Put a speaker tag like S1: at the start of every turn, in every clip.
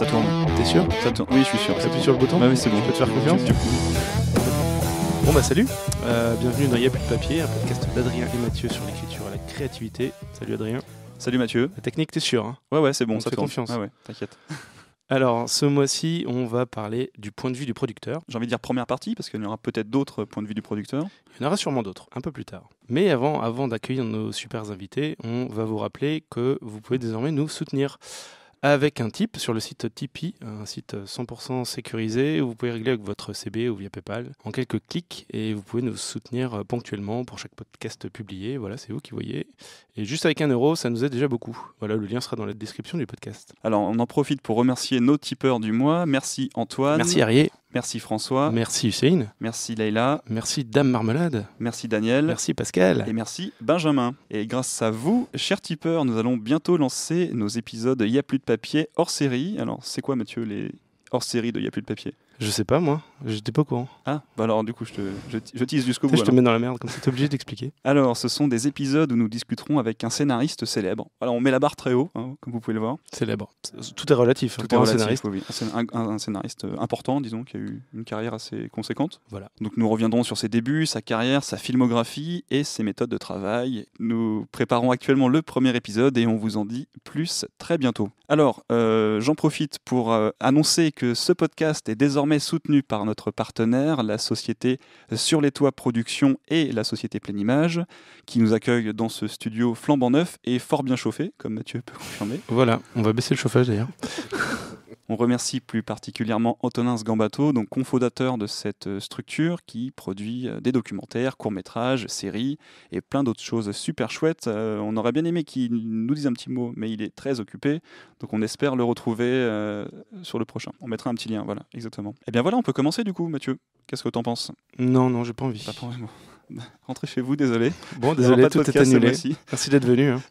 S1: Ça tourne. T'es sûr Ça Oui, je suis sûr. Appuie sur le bouton. Bah oui, c'est bon. On peut te faire confiance. Bon bah salut. Euh, bienvenue dans Y'a plus de papier, un podcast d'Adrien et Mathieu sur l'écriture et la créativité. Salut Adrien. Salut Mathieu. La technique, t'es sûr hein Ouais ouais, c'est bon. On ça fait confiance. Ah ouais, t'inquiète. Alors, ce mois-ci, on va parler du point de vue du producteur.
S2: J'ai envie de dire première partie, parce qu'il y aura peut-être d'autres points de vue du producteur.
S1: Il y en aura sûrement d'autres, un peu plus tard. Mais avant, avant d'accueillir nos super invités, on va vous rappeler que vous pouvez désormais nous soutenir avec un type sur le site Tipeee, un site 100% sécurisé où vous pouvez régler avec votre CB ou via PayPal en quelques clics et vous pouvez nous soutenir euh, ponctuellement pour chaque podcast publié. Voilà, c'est vous qui voyez. Et juste avec un euro, ça nous aide déjà beaucoup. Voilà, le lien sera dans la description du podcast.
S2: Alors, on en profite pour remercier nos tipeurs du mois. Merci Antoine. Merci Arié.
S1: Merci François.
S2: Merci Hussein. Merci Leïla. Merci Dame Marmelade. Merci Daniel. Merci Pascal. Et merci Benjamin. Et grâce à vous, chers tipeurs, nous allons bientôt lancer nos épisodes Il a plus de papier hors série. Alors, c'est quoi, Mathieu, les hors série de Y'a plus de papier Je sais pas, moi.
S1: J'étais pas au courant.
S2: Ah, bah alors du coup, je, te, je, jusqu'au bout. Je te mets dans la merde, comme c'est obligé d'expliquer. Alors, ce sont des épisodes où nous discuterons avec un scénariste célèbre. Alors, on met la barre très haut, hein, comme vous pouvez le voir. Célèbre.
S1: Tout est relatif. Hein, tout est relatif,
S2: un scénariste. Un, euh, scénariste important, disons, qui a eu une carrière assez conséquente. Voilà. Donc, nous reviendrons sur ses débuts, sa carrière, sa filmographie et ses méthodes de travail. Nous préparons actuellement le premier épisode et on vous en dit plus très bientôt. Alors, euh, j'en profite pour euh, annoncer que ce podcast est désormais soutenu par notre notre partenaire, la société euh, Sur les Toits Productions et la société Pleine Image, qui nous accueille dans ce studio flambant neuf et fort bien chauffé, comme Mathieu peut confirmer.
S1: Voilà, on va baisser le chauffage d'ailleurs.
S2: On remercie plus particulièrement Antonin Sgambato, donc cofondateur de cette euh, structure qui produit euh, des documentaires, courts-métrages, séries et plein d'autres choses super chouettes. Euh, on aurait bien aimé qu'il nous dise un petit mot, mais il est très occupé, donc on espère le retrouver sur le prochain. On mettra un petit lien, voilà, exactement. Et eh bien voilà, on peut commencer du coup, Mathieu. Qu'est-ce que t'en penses Non, non, j'ai pas envie. Pas Rentrez chez vous, désolé. Bon, désolé, tout est annulé. Merci d'être venu. Hein.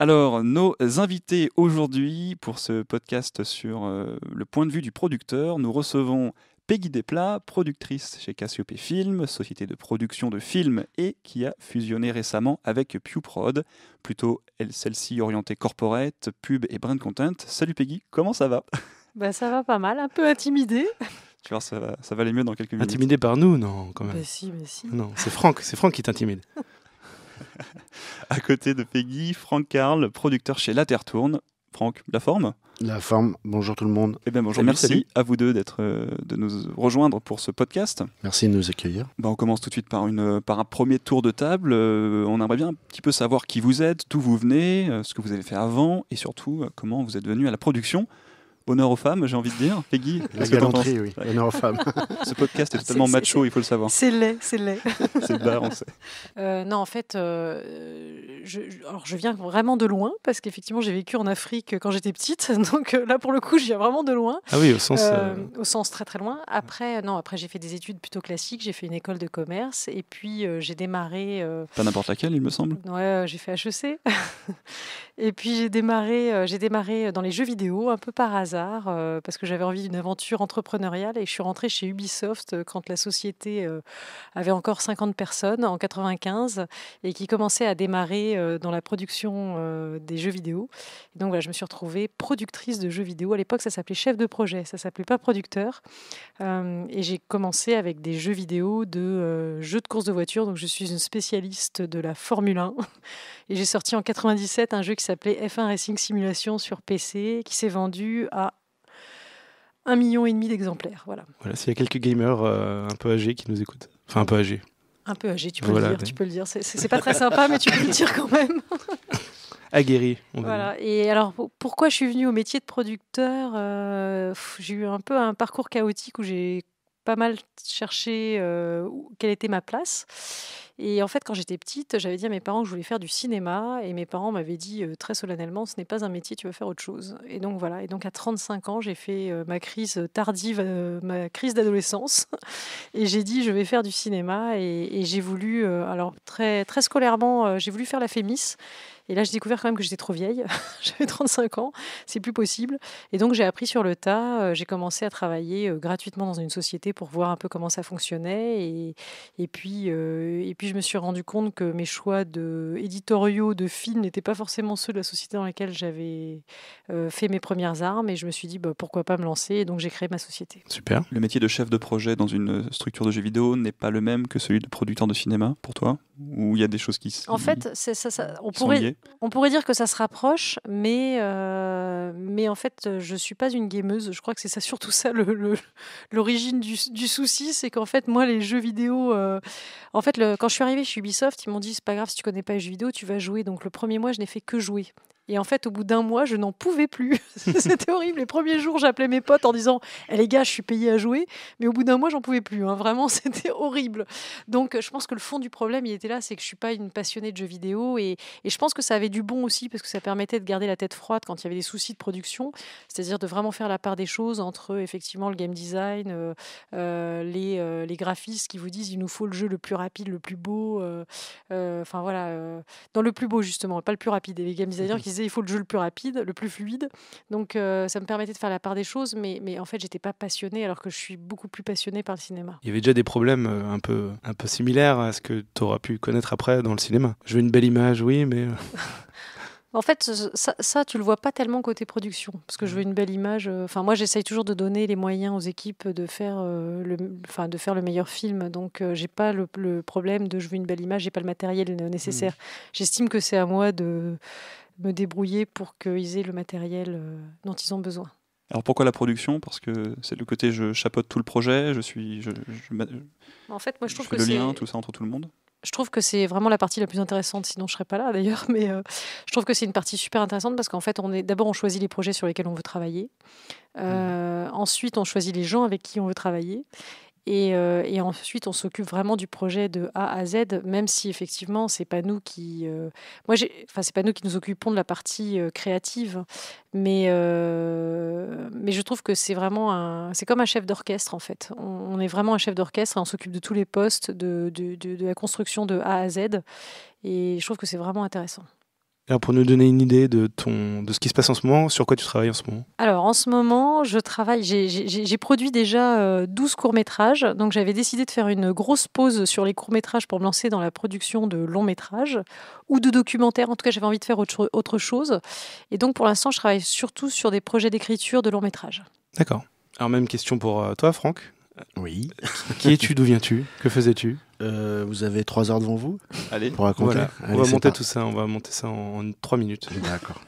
S2: Alors, nos invités aujourd'hui pour ce podcast sur euh, le point de vue du producteur, nous recevons Peggy Desplat, productrice chez Cassiope Film, société de production de films et qui a fusionné récemment avec Prod, plutôt celle-ci orientée corporate, pub et brand content.
S1: Salut Peggy, comment ça va
S3: bah, Ça va pas mal, un peu intimidée.
S2: Tu vois, ça va, aller mieux dans quelques minutes. Intimidé
S1: par nous, non, quand même. Mais bah, si, mais bah, si. Non, c'est Franck, c'est Franck qui t'intimide
S2: à côté de Peggy, Franck Carl, producteur chez La Terre Tourne. Franck, la forme La forme, bonjour tout le monde. Et eh bien bonjour, merci à vous deux d'être, euh, de nous rejoindre pour ce podcast.
S4: Merci de nous accueillir.
S2: Bon, bah, on commence tout de suite par, une, euh, par un premier tour de table. Euh, on aimerait bien un petit peu savoir qui vous êtes, d'où vous venez, ce que vous avez fait avant et surtout comment vous êtes venu à la production Honneur aux femmes, j'ai envie de dire. Peggy, la galanterie, oui. Honneur aux femmes. Ce podcast est ah, totalement macho, il faut le savoir. C'est
S3: laid, c'est laid. c'est euh, non, en fait, euh, je, alors je viens vraiment de loin parce qu'effectivement, j'ai vécu en Afrique quand j'étais petite. Donc euh, là, pour le coup, je viens vraiment de loin. Ah oui, au sens. au sens très très loin. Après, non, après j'ai fait des études plutôt classiques. J'ai fait une école de commerce et puis j'ai démarré.
S2: Pas n'importe laquelle, il me semble.
S3: Ouais, j'ai fait HEC. Et puis j'ai démarré, euh, j'ai démarré euh, dans les jeux vidéo un peu par hasard euh, parce que j'avais envie d'une aventure entrepreneuriale et je suis rentrée chez Ubisoft quand la société avait encore 50 personnes en 95 et qui commençait à démarrer dans la production des jeux vidéo. Et donc voilà, je me suis retrouvée productrice de jeux vidéo. À l'époque, ça s'appelait chef de projet, ça s'appelait pas producteur. et j'ai commencé avec des jeux vidéo de jeux de course de voiture. Donc je suis une spécialiste de la Formule 1 et j'ai sorti en 97 un jeu qui s'appelait F1 Racing Simulation sur PC, qui s'est vendu à un million et demi d'exemplaires. Voilà.
S1: Voilà, s'il y a quelques gamers euh, un peu âgés qui nous écoutent. Enfin, un peu âgés. Un peu âgés, tu peux le dire. Tu peux
S3: le dire. C'est pas très sympa, mais tu peux le dire quand même.
S1: Aguerri. voilà.
S3: Et alors, pourquoi je suis venue au métier de producteur euh, J'ai eu un peu un parcours chaotique où j'ai pas mal cherché euh, quelle était ma place. Et en fait, quand j'étais petite, j'avais dit à mes parents que je voulais faire du cinéma. Et mes parents m'avaient dit euh, très solennellement ce n'est pas un métier, tu vas faire autre chose. Et donc voilà. Et donc à 35 ans, j'ai fait euh, ma crise tardive, euh, ma crise d'adolescence. et j'ai dit je vais faire du cinéma. Et, j'ai voulu, alors très, très scolairement, j'ai voulu faire la Fémis. Et là, j'ai découvert quand même que j'étais trop vieille. J'avais 35 ans, c'est plus possible. Et donc, j'ai appris sur le tas. J'ai commencé à travailler gratuitement dans une société pour voir un peu comment ça fonctionnait. Et, et puis, et puis je me suis rendu compte que mes choix de éditoriaux de films n'étaient pas forcément ceux de la société dans laquelle j'avais euh, fait mes premières armes et je me suis dit bah, pourquoi pas me lancer et donc j'ai créé ma société.
S2: Super. Le métier de chef de projet dans une structure de jeux vidéo n'est pas le même que celui de producteur de cinéma pour toi Ou il y a des choses qui
S3: En fait, ça, ça, on, pourrait, on pourrait dire que ça se rapproche, mais, euh, mais en fait, je ne suis pas une gameuse. Je crois que c'est ça, surtout ça l'origine le, du, souci, c'est qu'en fait, moi, les jeux vidéo, euh, en fait, quand je je suis arrivée chez Ubisoft, ils m'ont dit c'est pas grave si tu connais pas les jeux vidéo, tu vas jouer. Donc le premier mois, je n'ai fait que jouer. Et en fait, au bout d'un mois, je n'en pouvais plus. C'était horrible. Les premiers jours, j'appelais mes potes en disant eh, Les gars, je suis payé à jouer. Mais au bout d'un mois, j'en pouvais plus. Hein. Vraiment, c'était horrible. Donc, je pense que le fond du problème, il était là c'est que je ne suis pas une passionnée de jeux vidéo. Et, je pense que ça avait du bon aussi, parce que ça permettait de garder la tête froide quand il y avait des soucis de production. C'est-à-dire de vraiment faire la part des choses entre, effectivement, le game design, euh, euh, euh, les, graphistes qui vous disent Il nous faut le jeu le plus rapide, le plus beau. Enfin, voilà. dans le plus beau, justement, pas le plus rapide. Et les game designers mhm. qui il faut le jeu le plus rapide, le plus fluide. Donc, euh, ça me permettait de faire la part des choses, mais, mais en fait, j'étais pas passionnée, alors que je suis beaucoup plus passionnée par le cinéma.
S1: Il y avait déjà des problèmes euh, un peu, un peu similaires à ce que tu auras pu connaître après dans le cinéma. Je veux une belle image, oui, mais. Euh.
S3: En fait, ça, ça, tu le vois pas tellement côté production, parce que je mm. veux une belle image. Enfin, moi, j'essaye toujours de donner les moyens aux équipes de faire, le, enfin, de faire le meilleur film. Donc, j'ai pas le, problème de je veux une belle image, j'ai pas le matériel nécessaire. Mm. J'estime que c'est à moi de me débrouiller pour qu'ils aient le matériel euh, dont ils ont besoin.
S2: Alors pourquoi la production Parce que c'est le côté je chapeaute tout le projet, je suis. Je, je, en fait, moi je trouve que le lien, tout ça entre tout le monde.
S3: Je trouve que c'est vraiment la partie la plus intéressante, sinon je serais pas là d'ailleurs. Mais euh, je trouve que c'est une partie super intéressante parce qu'en fait, on est d'abord on choisit les projets sur lesquels on veut travailler. Euh, mm. Ensuite, on choisit les gens avec qui on veut travailler. Euh, et, ensuite, on s'occupe vraiment du projet de A à Z, même si effectivement, c'est pas nous qui, euh, enfin, c'est pas nous qui nous occupons de la partie euh, créative, mais mais je trouve que c'est vraiment un, c'est comme un chef d'orchestre en fait. On, est vraiment un chef d'orchestre et on s'occupe de tous les postes, de, de la construction de A à Z, et je trouve que c'est vraiment intéressant.
S1: Alors pour nous donner une idée de, ton, de ce qui se passe en ce moment, sur quoi tu travailles en ce moment
S3: Alors, en ce moment, je travaille. J'ai produit déjà 12 euh, courts-métrages. Donc, j'avais décidé de faire une grosse pause sur les courts-métrages pour me lancer dans la production de longs-métrages ou de documentaires. En tout cas, j'avais envie de faire autre, autre chose. Et donc, pour l'instant, je travaille surtout sur des projets d'écriture de longs-métrages.
S1: D'accord. Alors, même question pour euh, toi, Franck. Oui.
S4: qui es-tu D'où viens-tu Que faisais-tu euh, vous avez trois heures devant vous Allez, pour raconter. on va monter tout
S1: ça, on va monter ça en, trois minutes. D'accord.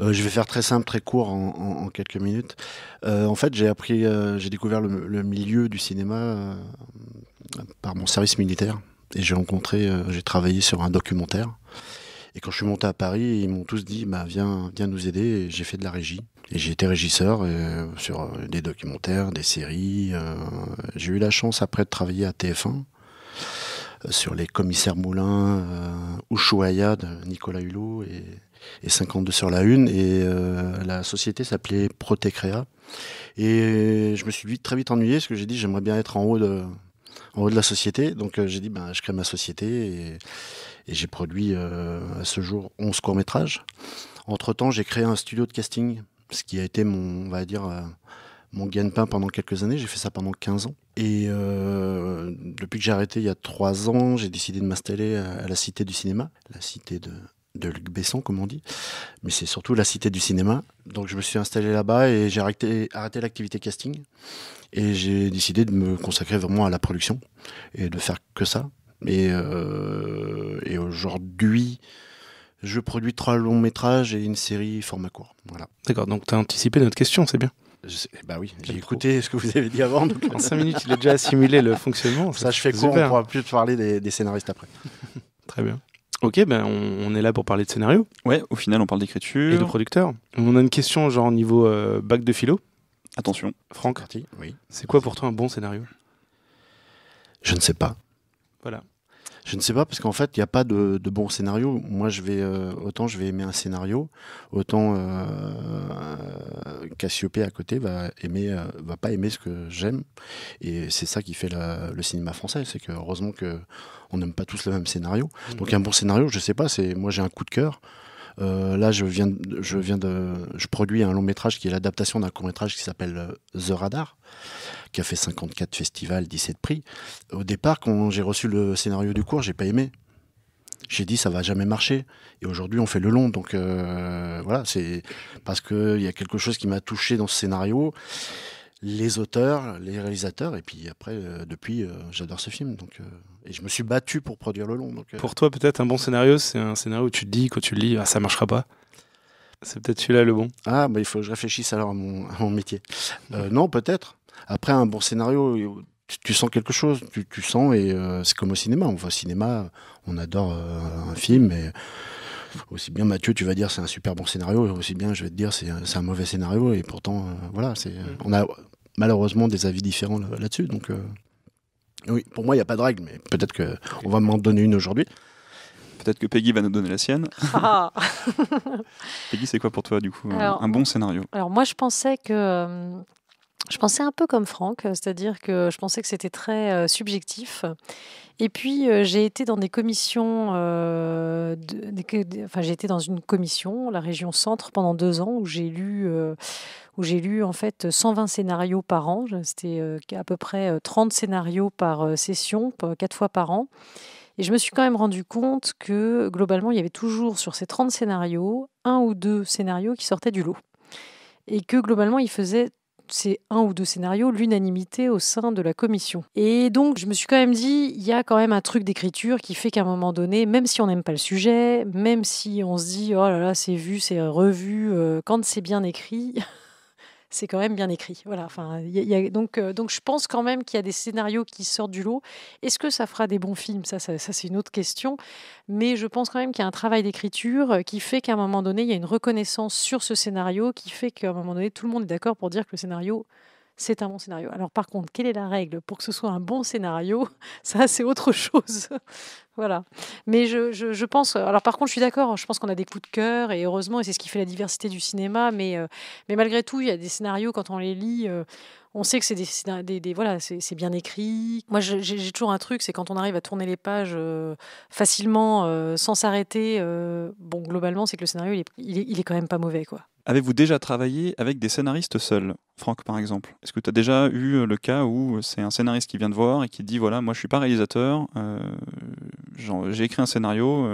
S1: Euh, je vais faire très simple, très
S4: court en, quelques minutes. Euh, en fait, j'ai appris, j'ai découvert le, milieu du cinéma par mon service militaire et j'ai rencontré, j'ai travaillé sur un documentaire. Et quand je suis monté à Paris, ils m'ont tous dit bah, viens, viens nous aider. J'ai fait de la régie. Et j'ai été régisseur sur des documentaires, des séries. j'ai eu la chance après de travailler à TF1 euh, sur les commissaires Moulin, euh, Ushuaïa de Nicolas Hulot et, 52 sur la Une. Et euh, la société s'appelait Protécréa. Et je me suis très vite ennuyé parce que j'ai dit j'aimerais bien être en haut de, la société. Donc j'ai dit ben, je crée ma société et, j'ai produit à ce jour 11 courts-métrages. Entre-temps, j'ai créé un studio de casting, ce qui a été mon, on va dire mon gagne-pain pendant quelques années. J'ai fait ça pendant 15 ans. Et euh, depuis que j'ai arrêté il y a 3 ans, j'ai décidé de m'installer à, la Cité du Cinéma, la Cité de, Luc Besson, comme on dit. Mais c'est surtout la Cité du Cinéma. Donc je me suis installé là-bas et j'ai arrêté, l'activité casting. Et j'ai décidé de me consacrer vraiment à la production et de faire que ça. Et, euh, aujourd'hui, je produis trois longs métrages et une série format court. Voilà. D'accord, donc
S1: tu as anticipé notre question, c'est bien
S4: bah oui, j'ai écouté ce que vous avez dit avant. en 5 minutes, il a déjà
S1: assimilé le fonctionnement. Ça, je fais super. On
S4: pourra plus parler des, scénaristes après.
S1: Très bien. Ok, ben on, est là pour parler de scénario. Ouais, au final, on parle d'écriture. Et de producteur. On a une question, genre, niveau euh, bac de philo. Attention. Franck, oui. c'est quoi pour toi un bon scénario Je ne sais pas. Voilà.
S4: Je ne sais pas, parce qu'en fait, il n'y a pas de, de, bon scénario. Moi, je vais, euh, autant je vais aimer un scénario, autant euh, Cassiopée à côté va, aimer, euh, va pas aimer ce que j'aime. Et c'est ça qui fait le cinéma français. C'est que heureusement qu'on n'aime pas tous le même scénario. Mmh. Donc, un bon scénario, je ne sais pas, c'est moi, j'ai un coup de cœur. Euh, là, je viens, de, je viens de, je produis un long métrage qui est l'adaptation d'un court métrage qui s'appelle euh, The Radar, qui a fait 54 festivals, 17 prix. Au départ, quand j'ai reçu le scénario du cours, j'ai pas aimé. J'ai dit ça va jamais marcher. Et aujourd'hui, on fait le long. Donc euh, voilà, c'est parce qu'il y a quelque chose qui m'a touché dans ce scénario. Les auteurs, les réalisateurs, et puis après, euh, depuis, euh, j'adore ce film. Donc, et je me suis battu pour produire le long.
S1: Pour toi, peut-être un bon scénario, c'est un scénario où tu te dis, quand tu le lis, ah, ça marchera pas. C'est peut-être celui-là le bon. Ah, bah, il
S4: faut que je réfléchisse alors à mon métier. non, peut-être. Après, un bon scénario, tu, sens quelque chose, tu, tu sens, et euh, c'est comme au cinéma. On voit au cinéma, on adore euh, un film, et aussi bien Mathieu, tu vas dire c'est un super bon scénario, et aussi bien je vais te dire c'est un mauvais scénario, et pourtant, euh, voilà, c'est mm. on a malheureusement des avis différents là-dessus. donc, oui, pour moi, il n'y a pas de règle, mais
S2: peut-être qu'on va m'en donner une aujourd'hui. Peut-être que Peggy va nous donner la sienne. Peggy, c'est quoi pour toi, du coup, un bon scénario
S3: Alors, moi, je pensais que je pensais un peu comme Franck, euh, c'est-à-dire que je pensais que c'était très euh, subjectif. Et puis euh, j'ai été dans des commissions, enfin j'ai été dans une commission, la région Centre, pendant deux ans où j'ai lu, où j'ai lu en fait 120 scénarios par an. C'était à peu près 30 scénarios par session, quatre fois par an. Et je me suis quand même rendu compte que globalement il y avait toujours sur ces 30 scénarios un ou deux scénarios qui sortaient du lot et que globalement ils faisaient c'est un ou deux scénarios l'unanimité au sein de la commission. Et donc, je me suis quand même dit, il y a quand même un truc d'écriture qui fait qu'à un moment donné, même si on n'aime pas le sujet, même si on se dit, oh là là, c'est vu, c'est revu, euh, quand c'est bien écrit. c'est quand même bien écrit. Voilà. Enfin, donc, euh, donc je pense quand même qu'il y a des scénarios qui sortent du lot. Est-ce que ça fera des bons films ça, ça c'est une autre question. Mais je pense quand même qu'il y a un travail d'écriture euh, qui fait qu'à un moment donné, il y a une reconnaissance sur ce scénario, qui fait qu'à un moment donné, tout le monde est d'accord pour dire que le scénario c'est un bon scénario. Alors par contre, quelle est la règle pour que ce soit un bon scénario Ça, c'est autre chose. Voilà. Mais je, pense. Euh, alors, par contre, je suis d'accord. Hein, je pense qu'on a des coups de cœur et heureusement, et c'est ce qui fait la diversité du cinéma. Mais, euh, mais malgré tout, il y a des scénarios quand on les lit. Euh, on sait que c'est des, des, voilà, c'est bien écrit. Moi, j'ai toujours un truc, c'est quand on arrive à tourner les pages facilement, sans s'arrêter. bon, globalement, c'est que le scénario, il est quand même pas mauvais, quoi.
S2: Avez-vous déjà travaillé avec des scénaristes seuls Franck, par exemple. Est-ce que tu as déjà eu euh, le cas où euh, c'est un scénariste qui vient te voir et qui dit voilà, moi je suis pas réalisateur, euh, j'ai écrit un scénario,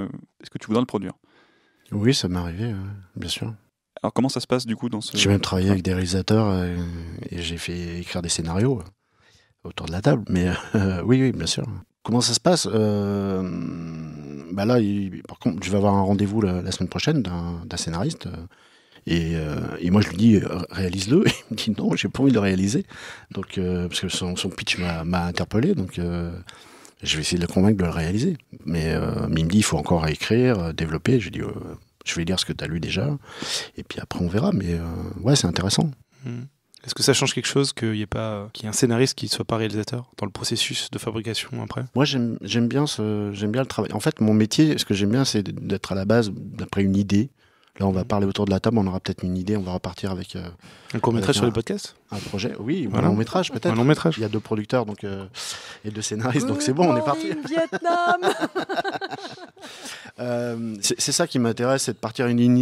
S2: est-ce que tu voudrais le produire
S4: Oui, ça m'est arrivé, bien sûr.
S2: Alors comment ça se passe du coup dans ce. J'ai même
S4: travaillé avec des réalisateurs et j'ai fait écrire des scénarios autour de la table, mais oui, oui, bien sûr. Comment ça se passe bah là, par contre, je vais avoir un rendez-vous la, semaine prochaine d'un scénariste euh, et, moi, je lui dis, euh, réalise-le. Il me dit, non, j'ai pas envie de le réaliser. Donc, euh, parce que son, pitch m'a interpellé. Donc, je vais essayer de le convaincre de le réaliser. Mais, il me dit, il faut encore écrire, développer. Je lui dis, je vais lire ce que tu as lu déjà. Et puis après, on verra. Mais ouais, c'est intéressant.
S1: Hmm. Est-ce que ça change quelque chose qu'il y ait pas, qu'il y un scénariste qui ne soit pas réalisateur dans le processus de fabrication après Moi, j'aime bien j'aime bien le
S4: travail. En fait, mon métier, ce que j'aime bien, c'est d'être à la base d'après une idée Là, on va mhm. parler autour de la table, on aura peut-être une idée, on va repartir avec. Euh, un court-métrage sur les podcasts Un projet, oui, un long-métrage peut-être. Un long-métrage. Il y a deux producteurs donc, euh, et deux scénaristes, donc c'est bon, on est parti. Vietnam euh, C'est ça qui m'intéresse, c'est de partir d'une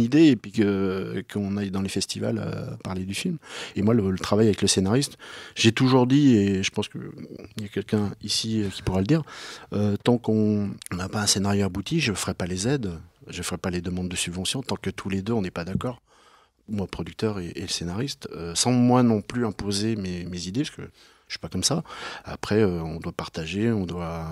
S4: idée, et puis qu'on aille dans les festivals parler du film. Et moi, le, le travail avec le scénariste, j'ai toujours dit, et je pense qu'il y a quelqu'un ici qui pourra le dire, tant qu'on n'a pas un scénario abouti, je ne ferai pas les aides je ne ferai pas les demandes de subvention tant que tous les deux, on n'est pas d'accord. Moi, producteur et, le scénariste, euh, sans moi non plus imposer mes, idées, parce que je suis pas comme ça. Après, euh, on doit partager, on doit,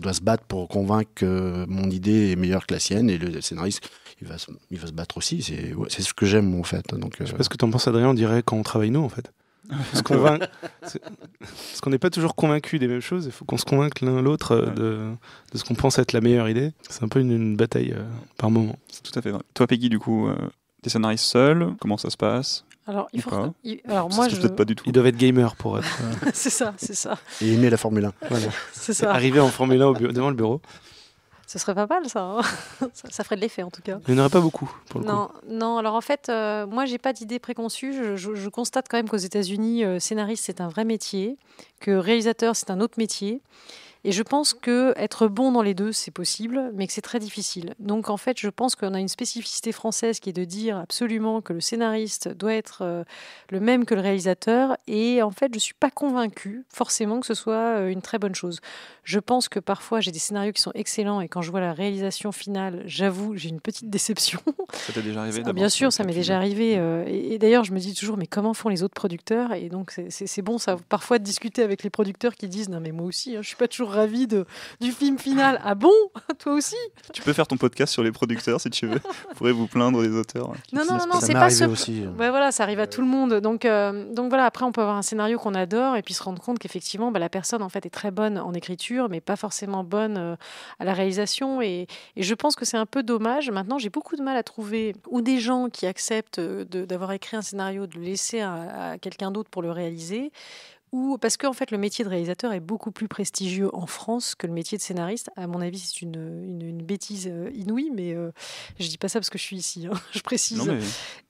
S4: doit se battre pour convaincre que mon idée est meilleure que la sienne, et le, scénariste, il va, il va se battre aussi. C'est ce que j'aime, en fait.
S1: Donc, je sais euh, pas ce que tu en penses, Adrien, on dirait quand on travaille nous, en fait. Parce qu'on n'est pas toujours convaincu des mêmes choses, il faut qu'on se convainque l'un l'autre euh, de... ce qu'on pense être la meilleure idée. C'est un peu une, bataille euh, par moment. C'est
S2: tout à fait vrai. Toi, Peggy, du coup, euh, t'es scénariste seul, comment
S1: ça se passe
S2: alors,
S3: il Alors, moi, je... pas
S1: du tout. Ils doivent être gamers pour être.
S3: c'est ça, c'est ça.
S1: Et aimer la Formule 1. C'est ça. Arriver en Formule 1 au devant le bureau.
S3: Ce serait pas mal, hein. ça. ça, ferait de l'effet, en tout cas.
S1: Il n'y en aurait pas beaucoup, pour le non,
S3: coup. Non, alors en fait, euh, moi, j'ai pas d'idée préconçue. Je, constate quand même qu'aux États-Unis, euh, scénariste, c'est un vrai métier, que réalisateur, c'est un autre métier. Et je pense que être bon dans les deux, c'est possible, mais que c'est très difficile. Donc en fait, je pense qu'on a une spécificité française qui est de dire absolument que le scénariste doit être euh, le même que le réalisateur. Et en fait, je suis pas convaincue forcément que ce soit euh, une très bonne chose. Je pense que parfois j'ai des scénarios qui sont excellents et quand je vois la réalisation finale, j'avoue, j'ai une petite déception.
S2: Ça t'est déjà arrivé ah, Bien sûr, ça m'est déjà
S3: arrivé. Mm. Euh, et d'ailleurs, je me dis toujours, mais comment font les autres producteurs Et donc c'est bon, ça parfois de discuter avec les producteurs qui disent, non mais moi aussi, je hein, je suis pas toujours ravi de, du film final. Ah bon Toi aussi
S2: Tu peux faire ton podcast sur les producteurs si tu veux. Vous vous plaindre des auteurs. Non, non, non, c'est pas ce. Aussi, euh.
S3: voilà, ça arrive à tout le monde. Donc, euh, donc voilà, après, on peut avoir un scénario qu'on adore et puis se rendre compte qu'effectivement, bah, la personne en fait est très bonne en écriture, mais pas forcément bonne euh, à la réalisation. Et, et je pense que c'est un peu dommage. Maintenant, j'ai beaucoup de mal à trouver ou des gens qui acceptent d'avoir écrit un scénario, de le laisser à quelqu'un d'autre pour le réaliser, ou parce qu'en en fait le métier de réalisateur est beaucoup plus prestigieux en France que le métier de scénariste. À mon avis, c'est une, une, bêtise euh, inouïe, mais je euh, je dis pas ça parce que je suis ici, hein, je précise.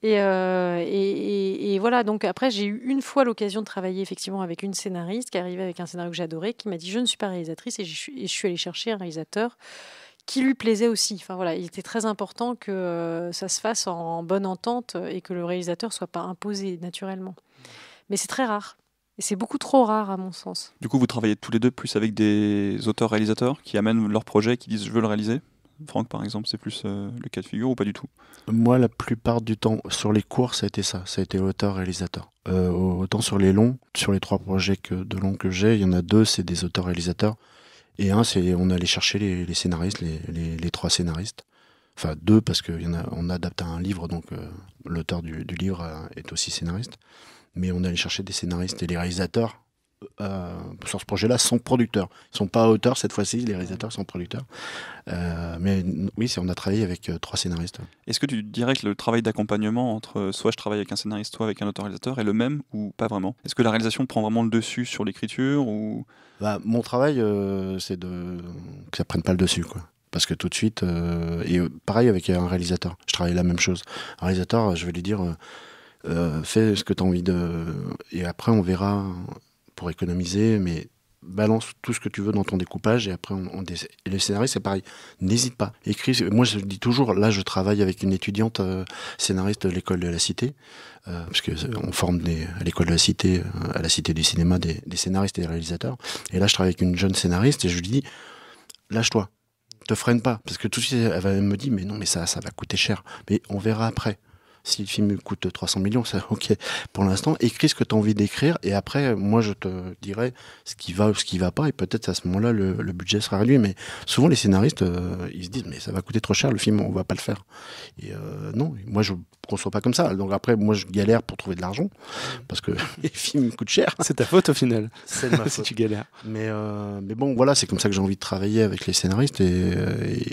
S3: Euh, et, et, voilà, donc après j'ai eu une fois l'occasion de travailler effectivement avec une scénariste qui arrivait avec un scénario que j'adorais, qui m'a dit je ne suis pas réalisatrice et je, suis allée chercher un réalisateur qui lui plaisait aussi. Enfin voilà, il était très important que ça se fasse en, en bonne entente et que le réalisateur soit pas imposé naturellement. Mais c'est très rare. Et c'est beaucoup trop rare à mon sens.
S2: Du coup, vous travaillez tous les deux plus avec des auteurs-réalisateurs qui amènent leur projet, qui disent je veux le réaliser Franck, par exemple, c'est plus euh, le cas de figure ou pas du tout
S4: Moi, la plupart du temps, sur les cours, ça a été ça. Ça a été auteur-réalisateur.
S2: Euh, autant
S4: sur les longs, sur les trois projets que, de longs que j'ai, il y en a deux, c'est des auteurs-réalisateurs. Et un, c'est on allait chercher les, scénaristes, les, trois scénaristes. Enfin, deux, parce qu'on adapte à un livre, donc euh, l'auteur du, du, livre est aussi scénariste mais on allé chercher des scénaristes et les réalisateurs euh, sur ce projet-là sont producteurs. Ils sont pas auteurs cette fois-ci, les réalisateurs sont producteurs. Euh, mais oui, on a travaillé avec euh, trois scénaristes.
S2: Est-ce que tu dirais que le travail d'accompagnement entre soit je travaille avec un scénariste, soit avec un auteur réalisateur est le même ou pas vraiment Est-ce que la réalisation prend vraiment le dessus sur l'écriture ou
S4: bah, Mon travail, c'est de... que ça prenne pas le dessus. quoi parce que tout de suite, et pareil avec un réalisateur, je travaille la même chose. Un réalisateur, je vais lui dire, euh, fais ce que tu as envie de. Et après, on verra pour économiser, mais balance tout ce que tu veux dans ton découpage et après on, les scénaristes c'est pareil n'hésite pas écris moi je dis toujours là je travaille avec une étudiante euh, scénariste de l'école de la cité euh, parce que on forme à l'école de la cité à la cité du cinéma des, scénaristes et des réalisateurs et là je travaille avec une jeune scénariste et je lui dis lâche-toi te freine pas parce que tout de suite elle, va me dit mais non mais ça ça va coûter cher mais on verra après si le film coûte 300 millions, c'est ok pour l'instant. Écris ce que tu as envie d'écrire et après, moi, je te dirai ce qui va ou ce qui va pas et peut-être à ce moment-là, le, budget sera réduit. Mais souvent, les scénaristes, euh, ils se disent, mais ça va coûter trop cher le film, on va pas le faire. Et euh, non, moi, je soit pas comme ça. Donc après, moi, je galère pour trouver de l'argent parce que les films coûtent cher. C'est ta faute au final. C'est ma faute. si tu galères. Mais, euh, mais bon, voilà, c'est comme ça que j'ai envie de travailler avec les scénaristes euh,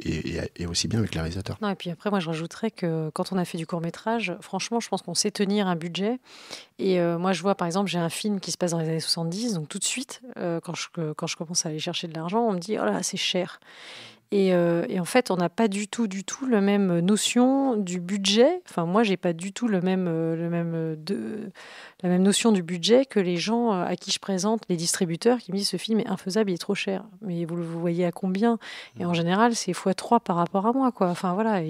S4: et, et, aussi bien avec les réalisateurs.
S3: Non, et puis après, moi, je rajouterais que quand on a fait du court métrage, franchement, je pense qu'on sait tenir un budget. Et euh, moi, je vois, par exemple, j'ai un film qui se passe dans les années 70, donc tout de suite, quand, je, quand je commence à aller chercher de l'argent, on me dit, oh là, c'est cher. Euh, et, en fait, on n'a pas du tout, du tout la même notion du budget. Enfin, moi, j'ai pas du tout le même, euh, le même euh, de, la même notion du budget que les gens à qui je présente, les distributeurs, qui me disent ce film est infaisable, il est trop cher. Mais vous le voyez à combien Et en mm. général, c'est x3 par rapport à moi, quoi. Enfin, voilà.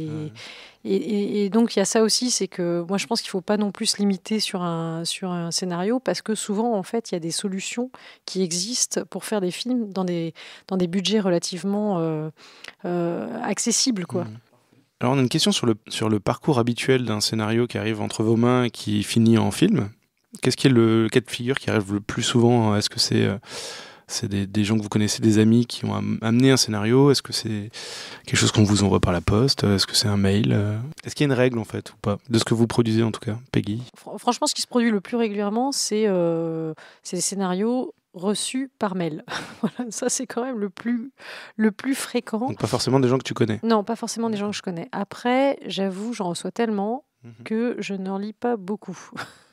S3: Et, et, donc, il y a ça aussi, c'est que moi, je pense qu'il faut pas non plus se limiter sur un, sur un scénario, parce que souvent, en fait, il y a des solutions qui existent pour faire des films dans des, dans des budgets relativement. Euh, accessible, quoi. Mhm.
S1: Alors on a une question sur le, sur le parcours habituel d'un scénario qui arrive entre vos mains et qui finit en film. Qu'est-ce qui est le cas de figure qui arrive le plus souvent Est-ce que c'est euh, c'est des, gens que vous connaissez, des amis qui ont amené un scénario Est-ce que c'est quelque chose qu'on vous envoie par la poste Est-ce que c'est un mail euh? Est-ce qu'il y a une règle en fait ou pas De ce que vous produisez en tout cas, Peggy
S3: Franchement, ce qui se produit le plus régulièrement, c'est euh, des scénarios reçu par mail. voilà, ça c'est quand même le plus, le plus fréquent. Donc pas
S1: forcément des gens que tu connais.
S3: Non, pas forcément des gens que je connais. Après, j'avoue, j'en reçois tellement mhm. que je n'en lis pas beaucoup.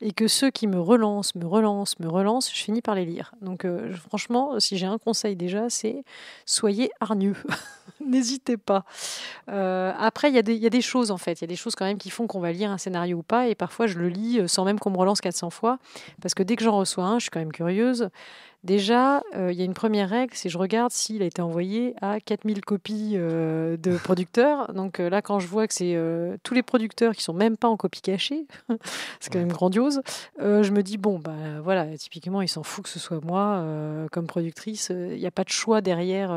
S3: et que ceux qui me relancent, me relancent, me relancent, je finis par les lire. Donc euh, franchement, si j'ai un conseil déjà, c'est soyez hargneux, n'hésitez pas. Euh, après, il y, y, a des choses en fait, il y a des choses quand même qui font qu'on va lire un scénario ou pas, et parfois je le lis euh, sans même qu'on me relance 400 fois, parce que dès que j'en reçois un, je suis quand même curieuse. Déjà, euh, il y a une première règle, c'est je regarde s'il a été envoyé à 4000 copies euh, de producteurs. Donc euh, là, quand je vois que c'est tous les producteurs qui sont même pas en copie cachée, c'est quand même grandiose, je me dis, bon, bah, voilà, typiquement, il s'en fout que ce soit moi comme productrice. Il n'y a pas de choix derrière,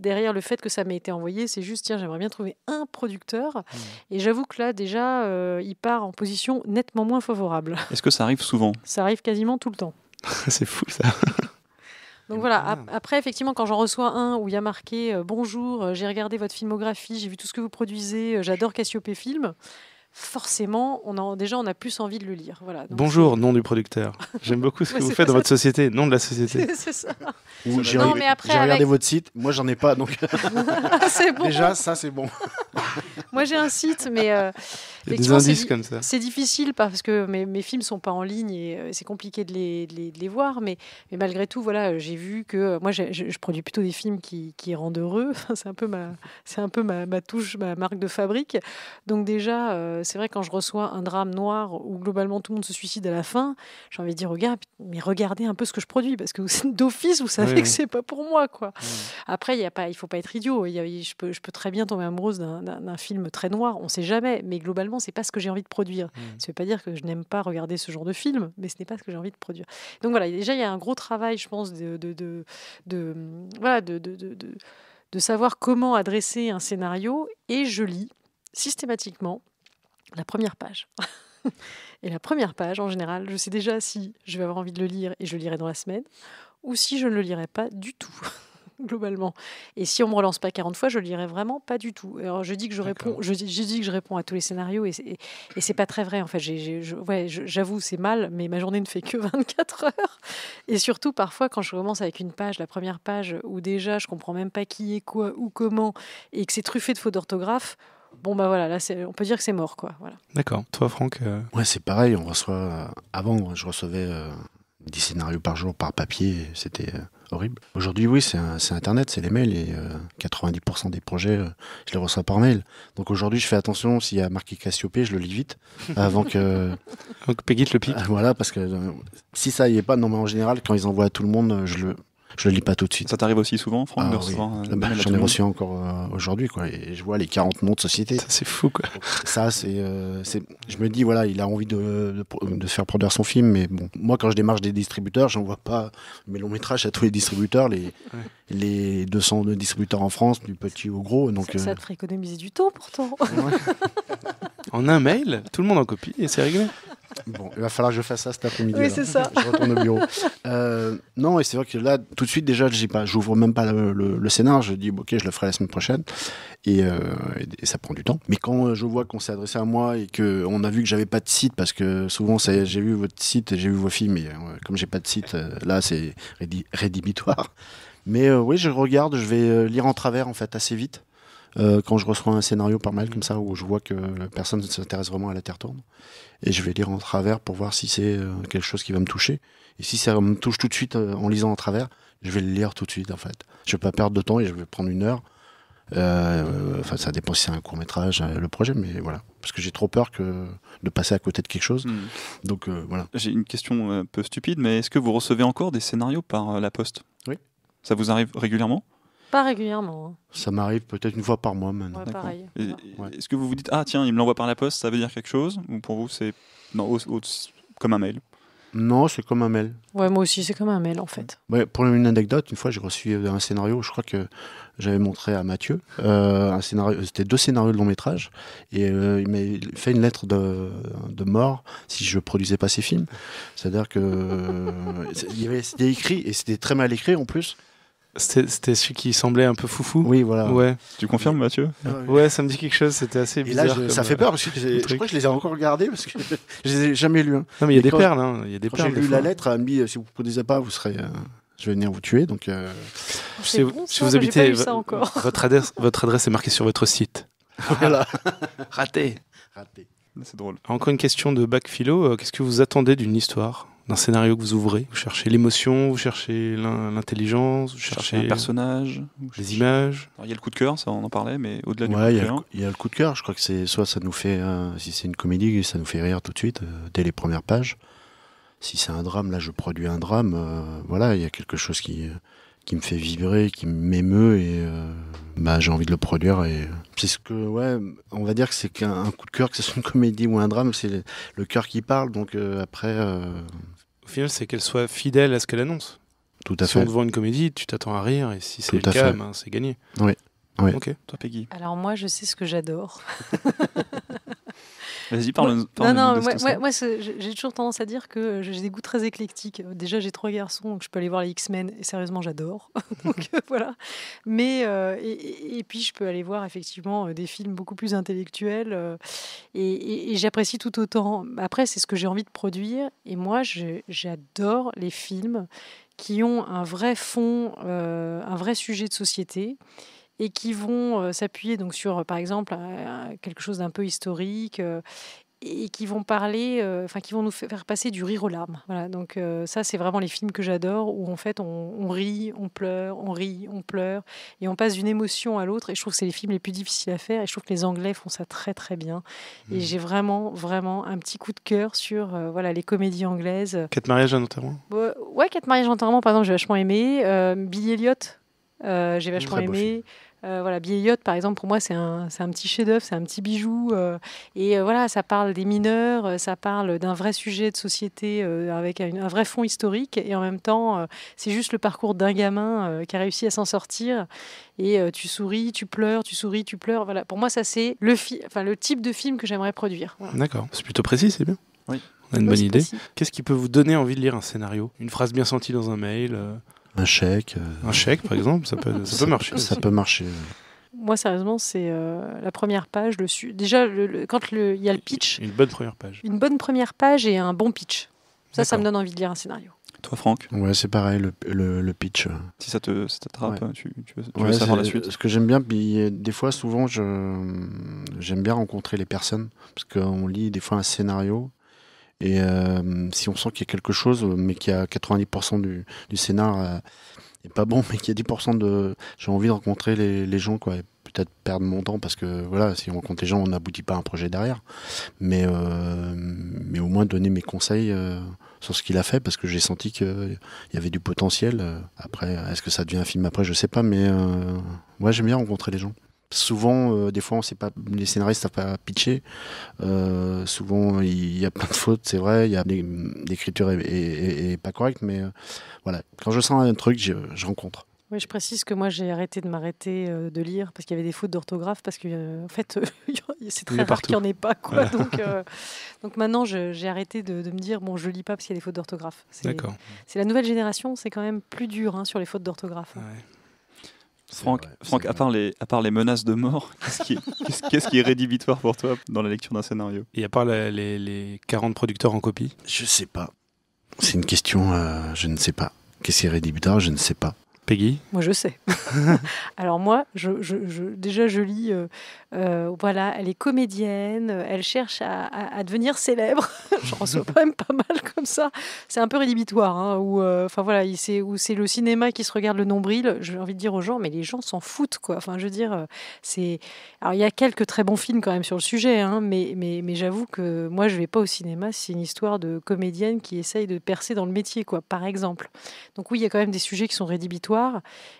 S3: derrière le fait que ça m'ait été envoyé. C'est juste, tiens, j'aimerais bien trouver un producteur. Mmh. Et j'avoue que là, déjà, il part en position nettement moins favorable.
S2: Est-ce que ça arrive souvent
S3: Ça arrive quasiment tout le temps. c'est fou ça. Donc voilà, après, effectivement, quand j'en reçois un où il y a marqué euh, Bonjour, euh, j'ai regardé votre filmographie, j'ai vu tout ce que vous produisez, euh, j'adore Cassiopée Film, forcément, on a, déjà, on a plus envie de le lire. Voilà, Bonjour,
S1: nom du producteur. J'aime beaucoup ce que vous faites dans votre société, nom de la société.
S3: c'est ça. j'ai regardé, votre
S1: site, moi j'en ai pas, donc
S3: bon. déjà ça c'est bon. moi j'ai un site, mais euh, des indices comme ça. C'est difficile parce que mes, films films sont pas en ligne et euh, c'est compliqué de les, voir, mais, malgré tout, voilà, euh, j'ai vu que moi je produis plutôt des films qui, qui rendent heureux. c'est un peu ma, c'est un peu ma, ma touche, ma marque de fabrique. Donc déjà c'est vrai, quand je reçois un drame noir où globalement tout le monde se suicide à la fin, j'ai envie de dire, regarde, mais regardez un peu ce que je produis, parce que d'office, vous savez que ce que c'est pas pour moi. quoi. Après, il ne faut pas être idiot. je, peux, je peux très bien tomber amoureuse d'un film très noir, on sait jamais, mais globalement, c'est pas ce que j'ai envie de produire. Ça veut pas dire que je n'aime pas regarder ce genre de film, mais ce n'est pas ce que j'ai envie de produire. Donc voilà, déjà, il y a un gros travail, je pense, de, de, voilà, de, de, savoir comment adresser un scénario. Et je lis systématiquement la première page. et la première page, en général, je sais déjà si je vais avoir envie de le lire et je le lirai dans la semaine, ou si je ne le lirai pas du tout, globalement. Et si on ne me relance pas 40 fois, je le lirai vraiment pas du tout. Alors je dis que je réponds, je, dis que je réponds à tous les scénarios et c'est, n'est pas très vrai en fait. j'avoue, c'est mal, mais ma journée ne fait que 24 heures. Et surtout, parfois, quand je commence avec une page, la première page, où déjà je comprends même pas qui est quoi ou comment, et que c'est truffé de fautes d'orthographe bon bah voilà, là on peut dire que c'est mort quoi. Voilà.
S1: D'accord. Toi Franck euh,
S4: Ouais, c'est pareil, on reçoit euh, avant je recevais 10 euh, scénarios par jour par papier, c'était horrible. Aujourd'hui, oui, c'est internet, c'est les mails et 90% des projets je les reçois par mail. Donc aujourd'hui, je fais attention s'il y a marqué Cassiopée, je le lis vite avant que avant que le pique. voilà, parce que si ça y est pas non mais en général quand ils envoient à tout le monde,
S2: je le je le lis pas tout de suite. Ça t'arrive aussi souvent, Franck, de ah euh, bah, J'en ai reçu
S4: encore euh, aujourd'hui, quoi. je vois les 40 noms de société. C'est fou, Ça, euh, c'est, je me dis, voilà, il a envie de, faire produire son film, mais bon, moi, quand je démarche des distributeurs, j'en vois pas mes longs métrages à tous les distributeurs, les, les 200 distributeurs en France, du petit au gros. Donc,
S3: ça, te ferait économiser du temps, pourtant.
S1: en un mail, tout le monde en copie et c'est réglé. Bon, il va falloir que je fasse ça cet après-midi. Oui, c'est ça. Je retourne au bureau. Euh, non, et
S4: c'est vrai que là, tout de suite, déjà, je pas, j'ouvre même pas le, le, scénar. Je dis, ok, je le ferai la semaine prochaine. Et, euh, ça prend du temps. Mais quand euh, je vois qu'on s'est adressé à moi et qu'on a vu que j'avais pas de site, parce que souvent, j'ai vu votre site, j'ai vu vos films, et comme j'ai pas de site, là, c'est rédhibitoire. Mais oui, je regarde, je vais lire en travers, en fait, assez vite. Euh, quand je reçois un scénario par mail comme ça où je vois que la personne ne s'intéresse vraiment à la Terre tourne. Et je vais lire en travers pour voir si c'est euh, quelque chose qui va me toucher. Et si ça me touche tout de suite euh, en lisant en travers, je vais le lire tout de suite en fait. Je vais pas perdre de temps et je vais prendre une heure. enfin, ça dépend si c'est un court métrage, le projet, mais voilà. Parce que j'ai trop peur que de passer à côté de
S2: quelque chose. Hmm. Donc voilà. J'ai une question un peu stupide, mais est-ce que vous recevez encore des scénarios par la poste Oui. Ça vous arrive régulièrement
S3: pas régulièrement. Hein.
S2: Ça m'arrive peut-être une fois par mois maintenant. Est-ce que vous vous dites, ah tiens, il me l'envoie par la poste, ça veut dire quelque chose Ou pour vous, c'est comme un mail non, c'est comme un mail.
S3: Ouais, moi aussi, c'est comme un mail en fait.
S4: pour une anecdote, une fois j'ai reçu un scénario, je crois que j'avais montré à Mathieu, euh, un scénario, c'était deux scénarios de long métrage, et euh, il m'a fait une lettre de, de, mort si je produisais pas ces films. C'est-à-dire que euh, il y avait, écrit, et c'était
S1: très mal écrit en plus, c'était celui qui semblait un peu foufou. Oui, voilà. Ouais. Tu confirmes, Mathieu Ouais, ça me dit quelque chose. C'était assez bizarre. ça fait euh, peur. Je, crois que je
S4: les ai encore regardés parce que je les ai jamais lus. Hein.
S1: Non, mais il y a des perles. Hein. Y a des quand j'ai lu la lettre,
S4: à euh, si vous ne prenez pas, vous serez. Euh,
S1: je vais venir vous tuer. Donc, euh... si, si vous habitez, votre adresse, votre adresse est marquée sur votre site.
S2: Voilà. Raté. Raté. C'est drôle.
S1: Encore une question de bac philo. Qu'est-ce que vous attendez d'une histoire d'un scénario que vous ouvrez. Vous cherchez l'émotion, vous cherchez l'intelligence, vous cherchez un personnage,
S2: les images. Il y a le coup de cœur, ça on en parlait, mais au-delà du coup de cœur.
S4: Il y a le coup de cœur, je crois que c'est soit ça nous fait, euh, si c'est une comédie, ça nous fait rire tout de suite, euh, dès les premières pages. Si c'est un drame, là je produis un drame, euh, voilà, il y a quelque chose qui, qui me fait vibrer, qui m'émeut et euh, bah, j'ai envie de le produire. Et euh. c'est ce que, ouais, on va dire que c'est qu'un coup de cœur, que ce soit une comédie ou un drame, c'est le
S1: cœur qui parle. Donc euh, après. Au final, c'est qu'elle soit fidèle à ce qu'elle annonce. Tout à fait. Si on te une comédie, tu t'attends à rire et si c'est le cas, ben, c'est gagné. Oui. oui. Ok, toi Peggy.
S3: Alors moi, je sais ce que j'adore.
S1: Vas-y, parle-nous. non, non,
S3: moi, j'ai toujours tendance à dire que euh, j'ai des goûts très éclectiques. Euh, déjà, j'ai trois garçons, donc je peux aller voir les X-Men, et sérieusement, j'adore. donc mhm. euh, voilà. Mais, et, puis, je peux aller voir effectivement des films beaucoup plus intellectuels, et, j'apprécie tout autant. Après, c'est ce que j'ai envie de produire, et moi, j'adore les films qui ont un vrai fond, un vrai sujet de société et qui vont euh, s'appuyer donc sur, par exemple, euh, quelque chose d'un peu historique euh, et qui vont parler, enfin qui vont nous faire passer du rire aux larmes. Voilà, donc ça c'est vraiment les films que j'adore où en fait on, rit, on pleure, on rit, on pleure et on passe d'une émotion à l'autre. Et je trouve que c'est les films les plus difficiles à faire et je trouve que les Anglais font ça très très bien. Et hmm. j'ai vraiment vraiment un petit coup de cœur sur voilà les comédies anglaises.
S1: Quatre mariages à notamment.
S3: ouais, Quatre mariages à notamment par exemple j'ai vachement aimé. Billy Elliot euh, j'ai mmh, vachement aimé. Euh, voilà, par exemple, pour moi, c'est un, petit chef-d'œuvre, c'est un petit bijou. Euh, et euh, voilà, ça parle des mineurs, ça parle d'un vrai sujet de société avec un, vrai fond historique. Et en même temps, c'est juste le parcours d'un gamin qui a réussi à s'en sortir. Et tu souris, tu pleures, tu souris, tu pleures. Voilà, pour moi, ça, c'est le, le type de film que j'aimerais produire. Mmh,
S1: d'accord, c'est plutôt précis, c'est bien. Oui. On a une bonne idée. Qu'est-ce qui peut vous donner envie de lire un scénario Une phrase bien sentie dans un mail un chèque. Euh, un chèque, par exemple, ça peut, ça peut marcher. Ça peut marcher.
S3: Moi, sérieusement, c'est euh, la première page. Le su... Déjà, quand il y a le pitch. Une bonne première page. Une bonne première page et un bon pitch. Ça, ça me donne envie de lire un scénario.
S4: Toi, Franck Ouais, c'est pareil, le,
S2: le, pitch. Si ça te ça t'attrape, tu, tu, veux, savoir la suite. Ce que
S4: j'aime bien, des fois, souvent, j'aime bien rencontrer les personnes, parce qu'on lit des fois un scénario, et euh, si on sent qu'il y a quelque chose, euh, mais qu'il y a 90% du, du, scénar n'est euh, pas bon, mais qu'il y a 10% de. J'ai envie de rencontrer les, gens, quoi. Et peut-être perdre mon temps parce que voilà, si on rencontre les gens, on n'aboutit pas à un projet derrière. Mais, mais au moins donner mes conseils sur ce qu'il a fait parce que j'ai senti qu'il y avait du potentiel. Après, est-ce que ça devient un film après Je ne sais pas, mais moi, j'aime bien rencontrer les gens. Souvent, euh, des fois, on sait pas, les scénaristes n'ont pas pitché. Euh, souvent, il y a plein de fautes, c'est vrai. Il y a l'écriture est, pas correcte, mais euh, voilà. Quand je sens un truc,
S3: je, rencontre. Oui, je précise que moi j'ai arrêté de m'arrêter de lire parce qu'il y avait des fautes d'orthographe parce que fait c'est très rare qu'il n'y en ait pas quoi. donc, donc maintenant j'ai arrêté de, me dire bon je lis pas parce qu'il y a des fautes d'orthographe. C'est la nouvelle génération, c'est quand même plus dur hein, sur les fautes d'orthographe. Hein.
S2: Franck, Franck à, part les, à part les menaces de mort, qu'est-ce qui, est, rédhibitoire pour toi dans la lecture d'un scénario Et à part les, 40 producteurs
S4: en copie Je sais pas. C'est une question, euh, je ne sais pas. Qu'est-ce qui est rédhibitoire Je ne sais pas. Peggy
S3: Moi, je sais. Alors moi, je, déjà, je lis, euh, euh, voilà, elle est comédienne, euh, elle cherche à, devenir célèbre. Je reçois quand même pas mal comme ça. C'est un peu rédhibitoire, hein, enfin voilà, c'est, c'est le cinéma qui se regarde le nombril. J'ai envie de dire aux gens, mais les gens s'en foutent, quoi. Enfin, je veux dire, c'est... Alors, il y a quelques très bons films quand même sur le sujet, hein, mais, mais, mais j'avoue que moi, je vais pas au cinéma si c'est une histoire de comédienne qui essaye de percer dans le métier, quoi, par exemple. Donc oui, il y a quand même des sujets qui sont rédhibitoires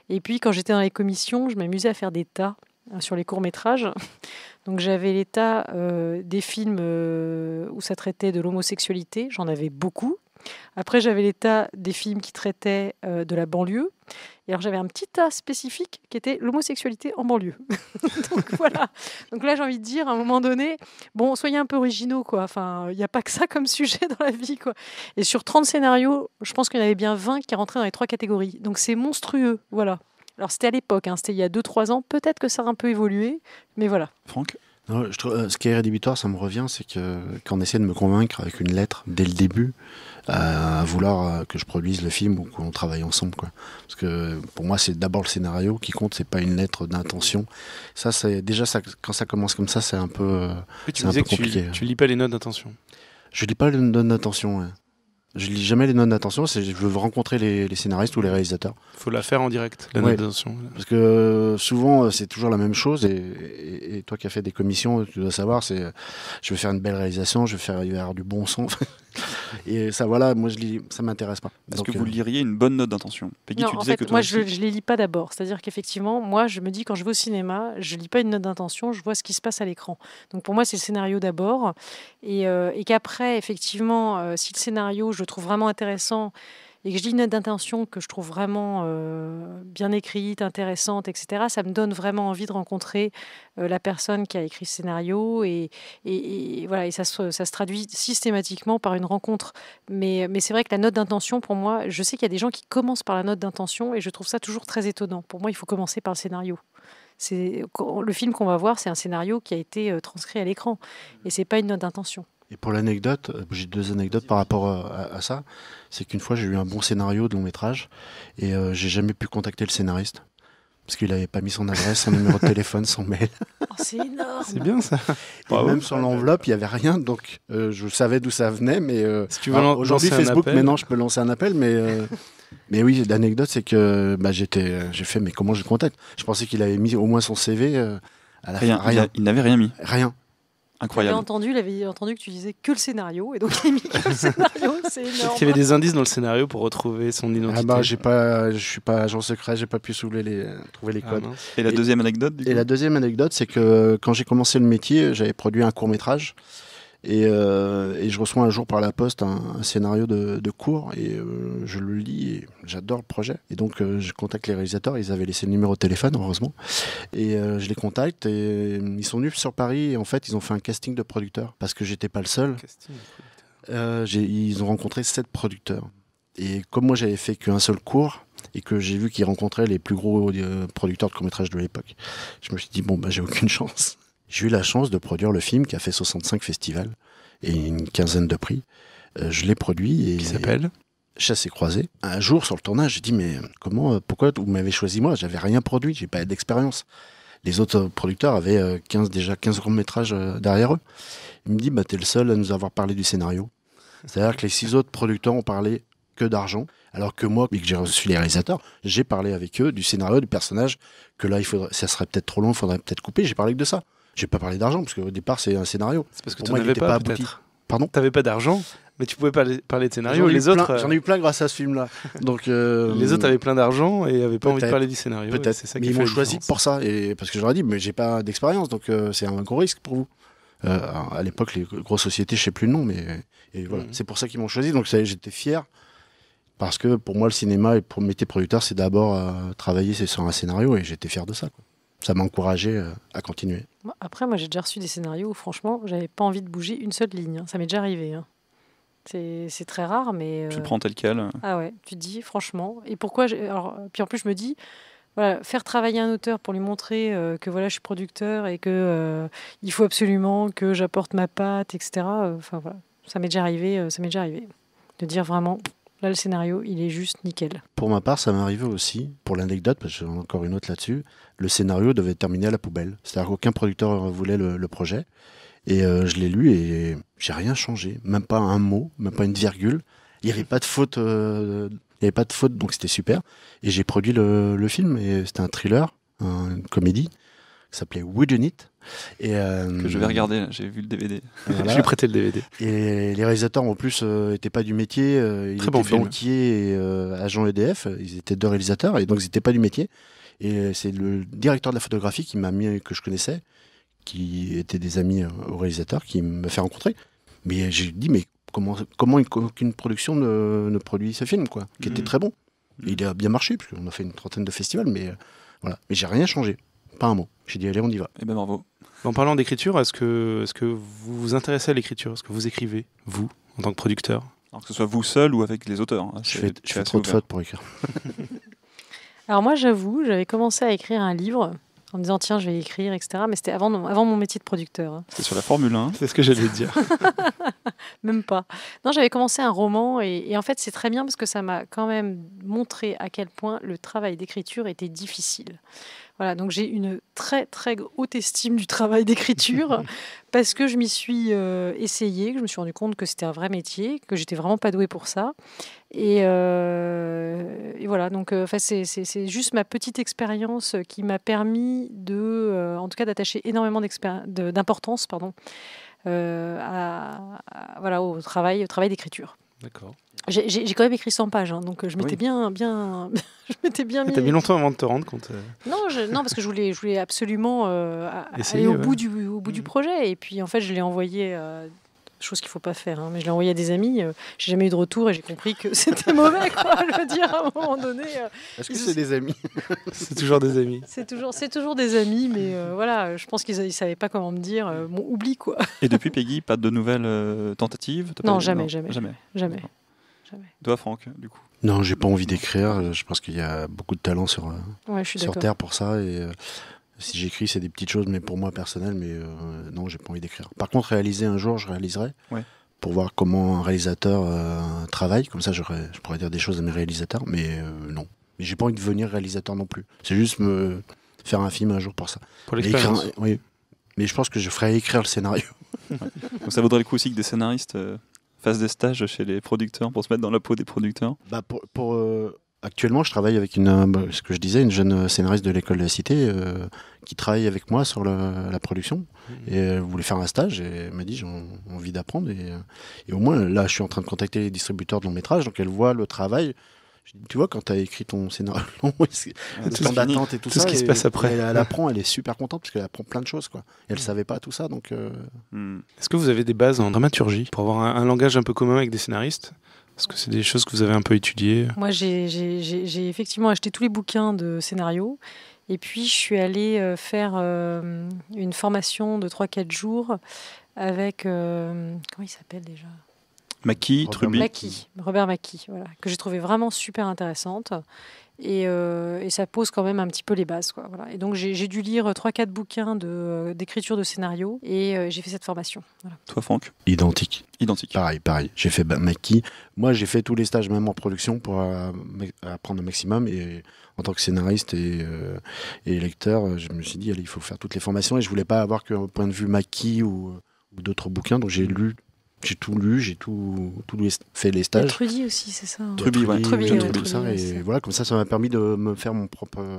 S3: et puis quand j'étais dans les commissions, je m'amusais à faire des tas euh, sur les courts-métrages. Donc j'avais l'état euh, des films euh, où ça traitait de l'homosexualité, j'en avais beaucoup. Après, j'avais l'état des films qui traitaient euh, de la banlieue. Et alors, j'avais un petit tas spécifique qui était l'homosexualité en banlieue. Donc voilà. Donc là, j'ai envie de dire, à un moment donné, bon, soyez un peu originaux, quoi. Enfin, il n'y a pas que ça comme sujet dans la vie, quoi. Et sur 30 scénarios, je pense qu'il y en avait bien 20 qui rentraient dans les trois catégories. Donc c'est monstrueux, voilà. Alors, c'était à l'époque, hein. c'était il y a 2-3 ans. Peut-être que ça a un peu évolué, mais voilà. Franck
S4: euh, ce qui est rédhibitoire, ça me revient, c'est que quand on essaie de me convaincre avec une lettre dès le début, à vouloir euh, que je produise le film ou qu'on travaille ensemble, quoi. Parce que pour moi, c'est d'abord le scénario qui compte, c'est pas une lettre d'intention. Ça, c'est déjà ça, quand ça commence comme ça, c'est un peu, euh, un peu compliqué. Tu,
S1: tu, lis pas les notes d'intention.
S4: Je lis pas les notes d'intention. Ouais. Je lis jamais les notes d'attention, je veux rencontrer les, scénaristes ou les réalisateurs.
S1: faut la faire en direct, la note d'attention.
S4: Parce que euh, souvent, euh, c'est toujours la même chose. Et, toi qui as fait des commissions, tu dois savoir, c'est euh, je veux faire une belle réalisation, je veux faire du bon son. Et ça, voilà, moi, je lis, ça m'intéresse pas. Est-ce que vous euh,
S2: liriez une bonne note d'intention
S4: Peggy, tu disais que moi, je, je
S3: les lis pas d'abord. C'est-à-dire qu'effectivement, moi, je me dis quand je vais au cinéma, je lis pas une note d'intention, je vois ce qui se passe à l'écran. Donc pour moi, c'est le scénario d'abord, et, euh, et qu'après, effectivement, euh, si le scénario, je trouve vraiment intéressant et que lis une note d'intention que je trouve vraiment euh, bien écrite, intéressante, etc., ça me donne vraiment envie de rencontrer euh, la personne qui a écrit ce scénario. Et, voilà, et ça, se, ça se traduit systématiquement par une rencontre. Mais, mais c'est vrai que la note d'intention, pour moi, je sais qu'il y a des gens qui commencent par la note d'intention et je trouve ça toujours très étonnant. Pour moi, il faut commencer par le scénario le film qu'on va voir, c'est un scénario qui a été euh, transcrit à l'écran et c'est pas une note d'intention.
S4: Et pour l'anecdote, j'ai deux anecdotes par rapport euh, à, ça. C'est qu'une fois, j'ai eu un bon scénario de long métrage et euh, j'ai jamais pu contacter le scénariste parce qu'il n'avait pas mis son adresse, son numéro de téléphone, son mail. Oh, c'est énorme. C'est bien ça. Et même sur l'enveloppe, il n'y avait rien, donc euh, je savais d'où ça venait, mais aujourd'hui Facebook, maintenant je peux lancer un appel, mais mais oui, l'anecdote c'est que bah, j'étais, j'ai fait, mais comment je le contacte Je pensais qu'il avait mis au moins son CV. à
S2: rien. Il
S1: n'avait rien mis. Rien. Incroyable. J'ai
S3: entendu, avait entendu que tu disais que le scénario, et donc il a mis que le scénario, c'est énorme. Il y avait des
S1: indices dans le scénario pour retrouver son ah identité. Ah bah, j'ai pas,
S4: je suis pas agent secret, j'ai pas pu soulever les, trouver les ah codes. et la deuxième anecdote Et la deuxième anecdote, c'est que euh, quand j'ai commencé le métier, j'avais produit un court métrage. Euh, et, je reçois un jour par la poste un, scénario de, cours et euh, je le lis et j'adore le projet. Et donc euh, je contacte les réalisateurs, ils avaient laissé le numéro de téléphone heureusement. Et je les contacte et ils sont venus sur Paris et en fait ils ont fait un casting de producteurs parce que j'étais pas le seul. ils ont rencontré sept producteurs. Et comme moi j'avais fait qu'un seul cours, et que j'ai vu qu'ils rencontraient les plus gros producteurs de court métrages de l'époque. Je me suis dit, bon, bah, j'ai aucune chance. J'ai eu la chance de produire le film qui a fait 65 festivals et une quinzaine de prix. Euh, je l'ai produit. Et, qui s'appelle et croisé. Un jour sur le tournage, j'ai dit mais comment, euh, pourquoi vous m'avez choisi moi J'avais rien produit, j'ai pas d'expérience. Les autres producteurs avaient 15, euh, déjà 15 grands métrages derrière eux. Il me dit bah t'es le seul à nous avoir parlé du scénario. C'est-à-dire que les six autres producteurs ont parlé que d'argent, alors que moi, et que j'ai reçu les réalisateurs, j'ai parlé avec eux du scénario, du personnage, que là, il faudrait, ça serait peut-être trop long, il faudrait peut-être couper, j'ai parlé que de ça. J'ai pas parlé d'argent, parce qu'au départ, c'est un scénario. C'est parce que tu n'avais pas,
S1: Pardon T'avais pas d'argent, mais tu pouvais pas parler de scénario. Les autres, euh, j'en ai eu plein grâce à ce film-là. Donc euh, les autres avaient plein d'argent et n'avaient pas envie de parler du scénario. Peut-être. C'est mais ils m'ont choisi
S4: pour ça et parce que je leur ai dit, mais j'ai pas d'expérience, donc euh, c'est un gros risque pour vous. à l'époque, les grosses sociétés, je sais plus le nom, mais voilà, mm. c'est pour ça qu'ils m'ont choisi. Donc j'étais fier parce que pour moi, le cinéma et pour mes producteur, c'est d'abord travailler sur un scénario et j'étais fier de ça ça m'a encouragé euh, à continuer.
S3: Après, moi, j'ai déjà reçu des scénarios où, franchement, j'avais pas envie de bouger une seule ligne. Hein. Ça m'est déjà arrivé. Hein. C'est très rare, mais. Euh, tu prends tel quel. Euh? Ah ouais, tu te dis, franchement. Et pourquoi. Alors, puis en plus, je me dis, voilà, faire travailler un auteur pour lui montrer que voilà, je suis producteur et que il faut absolument que j'apporte ma patte, etc. Enfin voilà, ça m'est déjà arrivé, ça m'est déjà arrivé de dire vraiment, Là, le scénario, il est juste nickel.
S4: Pour ma part, ça m'est arrivé aussi, pour l'anecdote, parce que j'en ai encore une autre là-dessus, le scénario devait terminer à la poubelle. C'est-à-dire qu'aucun producteur voulait le, projet. Et euh, je l'ai lu et j'ai rien changé, même pas un mot, même pas une virgule. Il n'y avait pas de faute, euh, il avait pas de faute, donc c'était super. Et j'ai produit le, le film et c'était un thriller, une comédie qui s'appelait We Et euh, que je vais regarder,
S2: j'ai vu le DVD. je lui ai prêté
S4: le DVD. Et les réalisateurs en plus n'étaient euh, pas du métier, euh, ils Très étaient banquiers et euh, agents EDF, ils étaient deux réalisateurs et donc ils n'étaient pas du métier. Et c'est le directeur de la photographie qui m'a mis, que je connaissais, qui était des amis au réalisateur, qui m'a fait rencontrer. Mais j'ai dit, mais comment, comment une, production ne, produit ce film, quoi, qui était mm. très bon. Mm. Il a bien marché, puisqu'on a fait une trentaine de festivals, mais voilà. Mais j'ai rien changé pas un mot. J'ai dit, allez, on y va. Et eh ben bravo.
S1: En parlant d'écriture, est-ce que, est que vous vous intéressez à l'écriture Est-ce que vous écrivez, vous, en tant que producteur
S2: Alors que ce soit vous seul ou avec les auteurs. Hein, je fais, trop de fautes pour écrire.
S3: Alors moi, j'avoue, j'avais commencé à écrire un livre en me disant tiens, je vais écrire, etc. Mais c'était avant, avant mon métier de producteur. Hein.
S2: C'était sur la Formule 1. Hein. C'est ce que j'allais dire.
S3: même pas. Non, j'avais commencé un roman et, et en fait, c'est très bien parce que ça m'a quand même montré à quel point le travail d'écriture était difficile. Voilà, donc j'ai une très très haute estime du travail d'écriture parce que je m'y suis euh, essayée, que je me suis rendu compte que c'était un vrai métier, que j'étais vraiment pas douée pour ça. Et, euh, voilà, donc euh, c'est juste ma petite expérience qui m'a permis de, en tout cas, d'attacher énormément d'importance, pardon, voilà, au travail, au travail d'écriture. D'accord. J'ai quand même écrit 100 pages, hein, donc euh, je m'étais bien, bien, je m'étais bien. Mis...
S1: T'as mis longtemps avant de te rendre compte. Euh.
S3: Non, non, parce que je voulais, je voulais absolument euh, aller au bout du, au bout du mm. projet. Et puis en fait, je l'ai envoyé. chose qu'il faut pas faire, hein, mais je l'ai envoyé à des amis. j'ai jamais eu de retour et j'ai compris que c'était mauvais. Quoi, je dire, à un moment donné. Est-ce que c'est des amis C'est
S1: toujours des amis.
S3: C'est toujours, c'est toujours des amis, mais voilà, je pense qu'ils ne savaient pas comment me dire. mon oublie quoi.
S2: et depuis Peggy, pas de nouvelles tentatives Non, non jamais, jamais, jamais, jamais. Franck, du coup
S4: Non, j'ai pas envie d'écrire. Je pense qu'il y a beaucoup de talent sur, euh, sur Terre pour ça. Et euh, si j'écris, c'est des petites choses, mais pour moi personnel. Mais euh, non, j'ai pas envie d'écrire. Par contre, réaliser un jour, je réaliserai. Pour voir comment un réalisateur travaille. Comme ça, je, pourrais dire des choses à mes réalisateurs. Mais non. Mais j'ai pas envie de devenir réalisateur non plus. C'est juste me faire un film un jour pour ça. Pour l'expérience. oui.
S2: Mais je pense que je ferai écrire le scénario. Donc ça vaudrait le coup aussi que des scénaristes fasse des stages chez les producteurs pour se mettre dans la peau des producteurs bah, pour, euh, Actuellement, je travaille avec
S4: une, euh, bah, ce que je disais, une jeune euh, scénariste de l'école de la Cité qui travaille avec moi sur la, production. Mmh. Et elle voulait faire un stage et elle m'a dit j'ai envie d'apprendre. Et, et, au moins, là, je suis en train de contacter les distributeurs de long métrage, donc elle voit le travail tu vois, quand tu as écrit ton scénario le d'attente et tout, ce qui se passe après. Elle, apprend, elle est super contente parce qu'elle apprend plein de choses. Quoi. elle mm. savait pas tout ça. donc. Euh,
S2: mm.
S1: Est-ce que vous avez des bases en dramaturgie pour avoir un, langage un peu commun avec des scénaristes Parce que c'est des choses que vous avez un peu étudiées
S3: Moi, j'ai effectivement acheté tous les bouquins de scénario, Et puis, je suis allée euh, faire euh, une formation de 3-4 jours avec. comment il s'appelle déjà
S2: Maki, Truby.
S3: Robert Mackie, voilà, que j'ai trouvé vraiment super intéressante. Euh, et, ça pose quand même un petit peu les bases. Quoi, Et donc j'ai dû lire 3-4 bouquins euh, d'écriture de, scénario et euh, j'ai fait cette formation.
S2: Toi, Franck Identique. Identique. Pareil, pareil.
S4: J'ai fait bah, Mackie. Moi, j'ai fait tous les stages, même en production, pour apprendre un maximum. Et en tant que scénariste et, lecteur, je me suis dit, allez, il faut faire toutes les formations. Et je voulais pas avoir que point de vue Mackie ou, ou d'autres bouquins. Donc j'ai lu j'ai tout lu, j'ai tout, fait les stages. Et Trudy aussi, c'est ça. Hein. Trudy, ouais. et voilà, comme ça, ça m'a permis de me faire mon propre euh,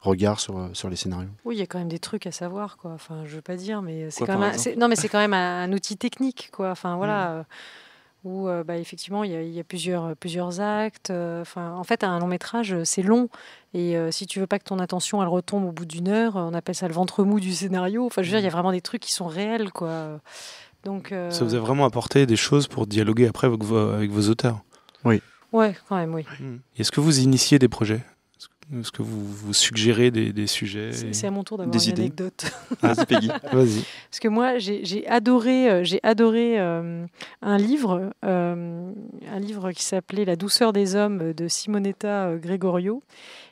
S4: regard sur, euh, sur les scénarios.
S3: Oui, il y a quand même des trucs à savoir, quoi. Enfin, je veux pas dire, mais c'est quand même, un, non, mais c'est quand même un, outil technique, quoi. Enfin, voilà. Hmm. Euh, où bah, effectivement il y, a plusieurs, plusieurs actes. Enfin, en fait, un long métrage, c'est long. Et si tu veux pas que ton attention elle retombe au bout d'une heure, on appelle ça le ventre mou du scénario. Enfin, je veux dire, il y a vraiment des trucs qui sont réels, quoi. Euh, Ça vous a
S1: vraiment apporté des choses pour dialoguer après avec vos, auteurs Oui.
S3: Ouais, quand même, oui. Hmm.
S1: Est-ce que vous initiez des projets Est-ce que vous, vous suggérez des, sujets C'est à mon tour d'avoir une anecdote. Vas-y, ah, Peggy. Vas-y.
S3: Parce que moi, j'ai adoré, j'ai adoré euh, euh, un livre, un livre qui s'appelait La douceur des hommes de Simonetta Gregorio.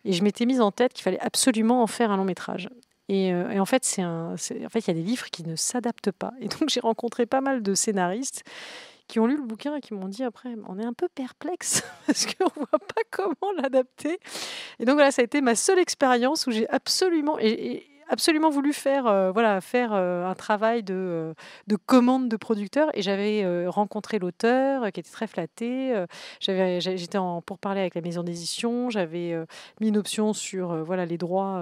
S3: Et je m'étais mise en tête qu'il fallait absolument en faire un long métrage. Euh, et, en fait, c'est un, en fait, il y a des livres qui ne s'adaptent pas. Et donc, j'ai rencontré pas mal de scénaristes qui ont lu le bouquin et qui m'ont dit après, on est un peu perplexe parce qu'on ne voit pas comment l'adapter. Et donc voilà, ça a été ma seule expérience où j'ai absolument, et, absolument voulu faire, euh, voilà, faire euh, un travail de, de, commande de producteur. Et j'avais rencontré l'auteur qui était très flatté. j'avais, j'étais en pour parler avec la maison d'édition. J'avais mis une option sur voilà, les droits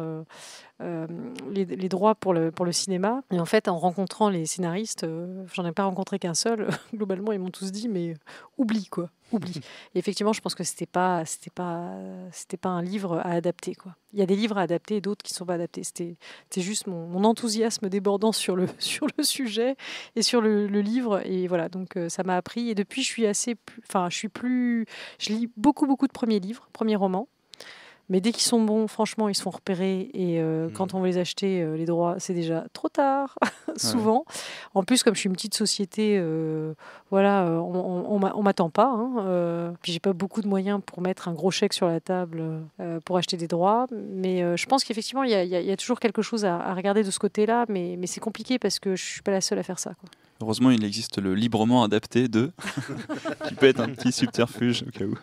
S3: euh, les, droits pour le, pour le cinéma. Et en fait, en rencontrant les scénaristes, euh, j'en ai pas rencontré qu'un seul. Globalement, ils m'ont tous dit, mais euh, oublie quoi oublie. Et effectivement, je pense que c'était pas, c'était pas, c'était pas un livre à adapter. Quoi. Il y a des livres à adapter et d'autres qui sont pas adaptés. C'était, juste mon, enthousiasme débordant sur le, sur le sujet et sur le, livre. Et voilà, donc ça m'a appris. Et depuis, je suis assez, enfin, je suis plus, je lis beaucoup, beaucoup de premiers livres, premiers romans. Mais dès qu'ils sont bons, franchement, ils sont repérés. Et euh, mm. quand on veut les acheter, euh, les droits, c'est déjà trop tard, souvent. En plus, comme je suis une petite société, euh, voilà, on, ne m'attend pas. Hein, puis j'ai pas beaucoup de moyens pour mettre un gros chèque sur la table pour acheter des droits. Mais je pense qu'effectivement, il y, a toujours quelque chose à, regarder de ce côté-là. Mais, c'est compliqué parce que je suis pas la seule à faire ça. Quoi.
S2: Heureusement, il existe le librement adapté de,
S1: qui peut être un petit
S2: subterfuge au cas où.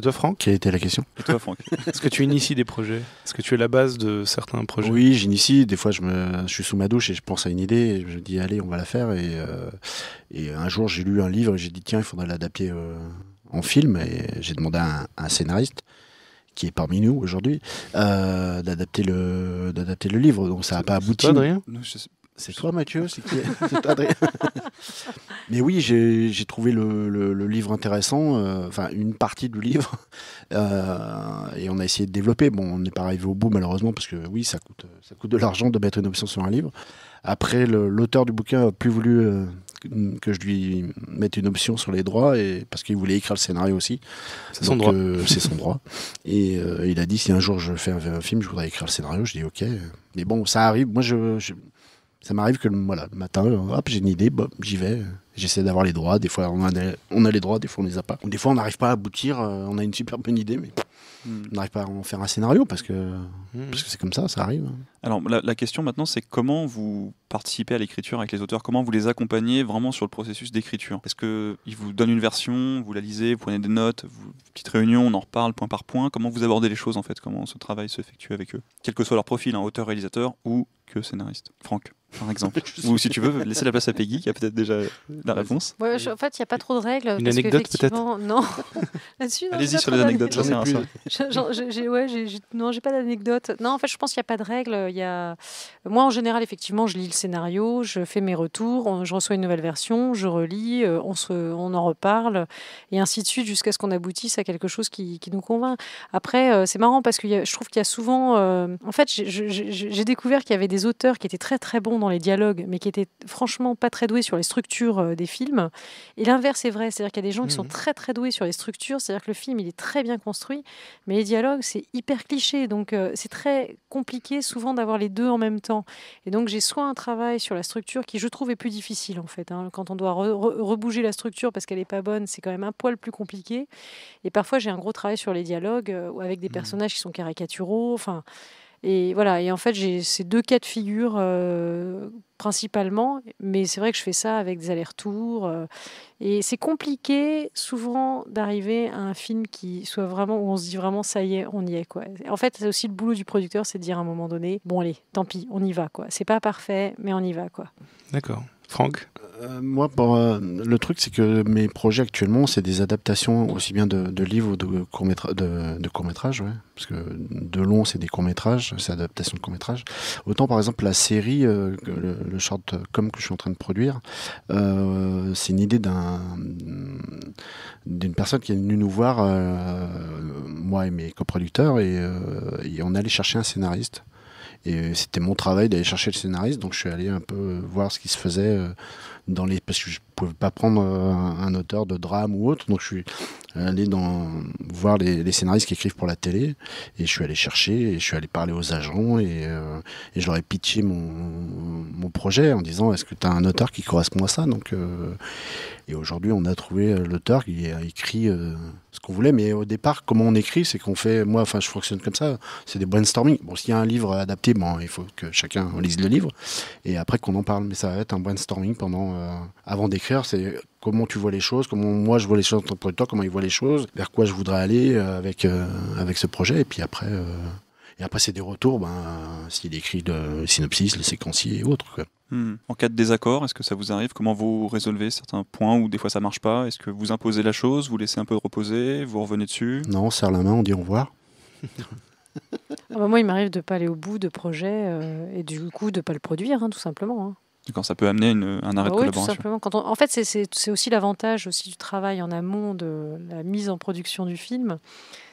S2: Et toi, Franck Quelle était la question Et toi, Franck
S1: Est-ce que tu inities des projets Est-ce que tu es la base de certains projets Oui, j'initie. Des fois, je, me, suis
S4: sous ma douche et je pense à une idée. Et je dis, allez, on va la faire. Et, euh, et un jour, j'ai lu un livre et j'ai dit, tiens, il faudrait l'adapter euh, en film. Et j'ai demandé à un, scénariste qui est parmi nous aujourd'hui, euh, d'adapter le, le livre. Donc ça n'a pas abouti. Toi, rien c'est toi, Mathieu C'est qui Adrien Mais oui, j'ai trouvé le, livre intéressant, euh, enfin une partie du livre, euh, et on a essayé de développer. Bon, on n'est pas arrivé au bout, malheureusement, parce que oui, ça coûte, ça coûte de l'argent de mettre une option sur un livre. Après, l'auteur du bouquin n'a plus voulu euh, que je lui mette une option sur les droits et parce qu'il voulait écrire le scénario aussi. C'est son droit. c'est son droit. Et il a dit si un jour je fais un, film, je voudrais écrire le scénario. Je dis ok. Mais bon, ça arrive. Moi, je ça m'arrive que voilà, le matin, euh, hop, j'ai une idée, j'y vais. J'essaie d'avoir les droits. Des fois, on a, on a, les droits, des fois, on les a pas. Des fois, on n'arrive pas à aboutir. Euh, on a une super bonne idée, mais hmm. on n'arrive pas à en faire un scénario parce que hmm. c'est comme ça, ça arrive.
S2: Alors, la, question maintenant, c'est comment vous participez à l'écriture avec les auteurs Comment vous les accompagnez vraiment sur le processus d'écriture Est-ce qu'ils vous donnent une version, vous la lisez, vous prenez des notes, vous, petite réunion, on en reparle point par point Comment vous abordez les choses en fait Comment ce travail s'effectue avec eux Quel que soit leur profil, hein, auteur-réalisateur ou que scénariste. Franck, par exemple. Ou si tu veux, laisser la place à Peggy, qui a peut-être déjà la réponse.
S3: en fait, il n'y a pas trop de règles. Une anecdote peut-être Non. Allez-y sur les anecdotes, ça sert à Non, j'ai pas d'anecdote. Non, en fait, je pense qu'il n'y a pas de règles. Il y a... Moi, en général, effectivement, je lis le scénario, je fais mes retours, je reçois une nouvelle version, je relis, euh, on, se, on en reparle, et ainsi de suite, jusqu'à ce qu'on aboutisse à quelque chose qui, qui nous convainc. Après, euh, c'est marrant parce que je trouve qu'il y a souvent... Euh, en fait, j'ai découvert qu'il y avait des auteurs qui étaient très très bons dans les dialogues, mais qui étaient franchement pas très doués sur les structures euh, des films. Et l'inverse est vrai, c'est-à-dire qu'il y a des gens qui sont mhm. très très doués sur les structures, c'est-à-dire que le film il est très bien construit, mais les dialogues c'est hyper cliché, donc euh, c'est très compliqué souvent d'avoir les deux en même temps. Et donc j'ai soit un travail sur la structure qui je trouve est plus difficile en fait, hein. quand on doit rebouger la structure parce qu'elle est pas bonne, c'est quand même un poil plus compliqué. Et parfois j'ai un gros travail sur les dialogues ou euh, avec des mmh. personnages qui sont caricaturaux, enfin. Et voilà, et en fait, j'ai ces deux cas de figure euh, principalement, mais c'est vrai que je fais ça avec des allers-retours. Euh, et c'est compliqué souvent d'arriver à un film qui soit vraiment où on se dit vraiment ça y est, on y est quoi. En fait, c'est aussi le boulot du producteur, c'est de dire à un moment donné, bon allez, tant pis, on y va quoi. C'est pas parfait, mais on y va quoi.
S1: D'accord. Franck euh, moi, pour, euh, le truc, c'est que
S4: mes projets actuellement, c'est des adaptations aussi bien de, de livres ou de courts-métrages. De, de métrages ouais. Parce que de long, c'est des courts-métrages, c'est adaptation de courts-métrages. Autant, par exemple, la série, euh, le, short comme que je suis en train de produire, c'est une idée d'un d'une personne qui est venue nous voir, moi et mes coproducteurs, et, et on allait chercher un scénariste. Et c'était mon travail d'aller chercher le scénariste, donc je suis allé un peu voir ce qui se faisait dans les parce que pouvais pas prendre euh, un auteur de drame ou autre. Donc je suis allé dans, voir les, scénaristes qui écrivent pour la télé et je suis allé chercher et je suis allé parler aux agents et, j'aurais euh, je leur ai pitché mon, projet en disant est-ce que tu as un auteur qui correspond à ça donc, euh, Et aujourd'hui on a trouvé l'auteur qui a écrit ce qu'on voulait mais au départ comment on écrit c'est qu'on fait, moi enfin je fonctionne comme ça, c'est des brainstorming. Bon s'il y a un livre adapté, bon, il faut que chacun lise le livre et après qu'on en parle mais ça va être un brainstorming pendant, avant d'écrire c'est comment tu vois les choses, comment moi je vois les choses en tant que producteur, comment ils voit les choses, vers quoi je voudrais aller euh, avec, euh, avec ce projet. Et puis après, euh, et après c'est des retours, ben, s'il écrit le synopsis, le séquencier et
S2: autres. Hmm. En cas de désaccord, est-ce que ça vous arrive Comment vous résolvez certains points où des fois ça marche pas Est-ce que vous imposez la chose, vous laissez un peu reposer, vous revenez dessus
S4: Non, on serre la main, on dit au revoir.
S3: Ah bah moi, il m'arrive de pas aller au bout de projet et du coup de pas le produire, hein, tout simplement. Hein
S2: quand ça peut amener un arrêt de de ah oui, collaboration. Tout
S3: simplement. Quand en fait, c'est aussi l'avantage aussi du travail en amont de la mise en production du film,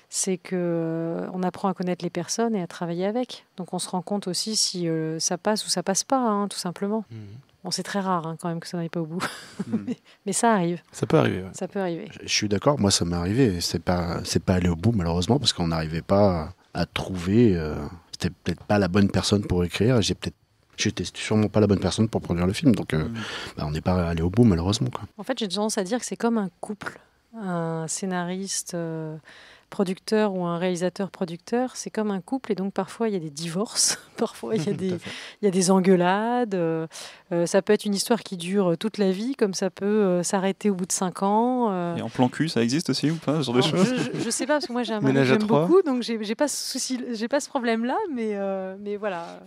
S3: c'est que euh, on apprend à connaître les personnes et à travailler avec. Donc on se rend compte aussi si euh, ça passe ou ça passe pas, hein, tout simplement. On mhm. Bon, c'est très rare hein, quand même que ça n'arrive pas au bout, mhm. mais, ça arrive.
S1: Ça peut
S4: arriver. Ça
S3: peut arriver. Je,
S4: suis d'accord. Moi, ça m'est arrivé. C'est pas, c'est pas allé au bout malheureusement parce qu'on n'arrivait pas à trouver. Euh, c'était peut-être pas la bonne personne pour écrire. J'ai peut-être j'étais sûrement pas la bonne personne pour produire le film. Donc, euh, mm. bah, on n'est pas allé au bout, malheureusement. Quoi.
S3: En fait, j'ai tendance à dire que c'est comme un couple, un scénariste. Euh, producteur ou un réalisateur-producteur, c'est comme un couple et donc parfois il y a des divorces, parfois il y a des, il des engueulades. Euh, ça peut être une histoire qui dure toute la vie, comme ça peut s'arrêter au bout de 5 ans. Et en
S2: plan cul, ça existe aussi ou pas, genre choses je, je,
S3: sais pas, parce que moi j'ai j'aime beaucoup, donc j'ai pas souci, j'ai pas ce problème-là, mais, mais voilà.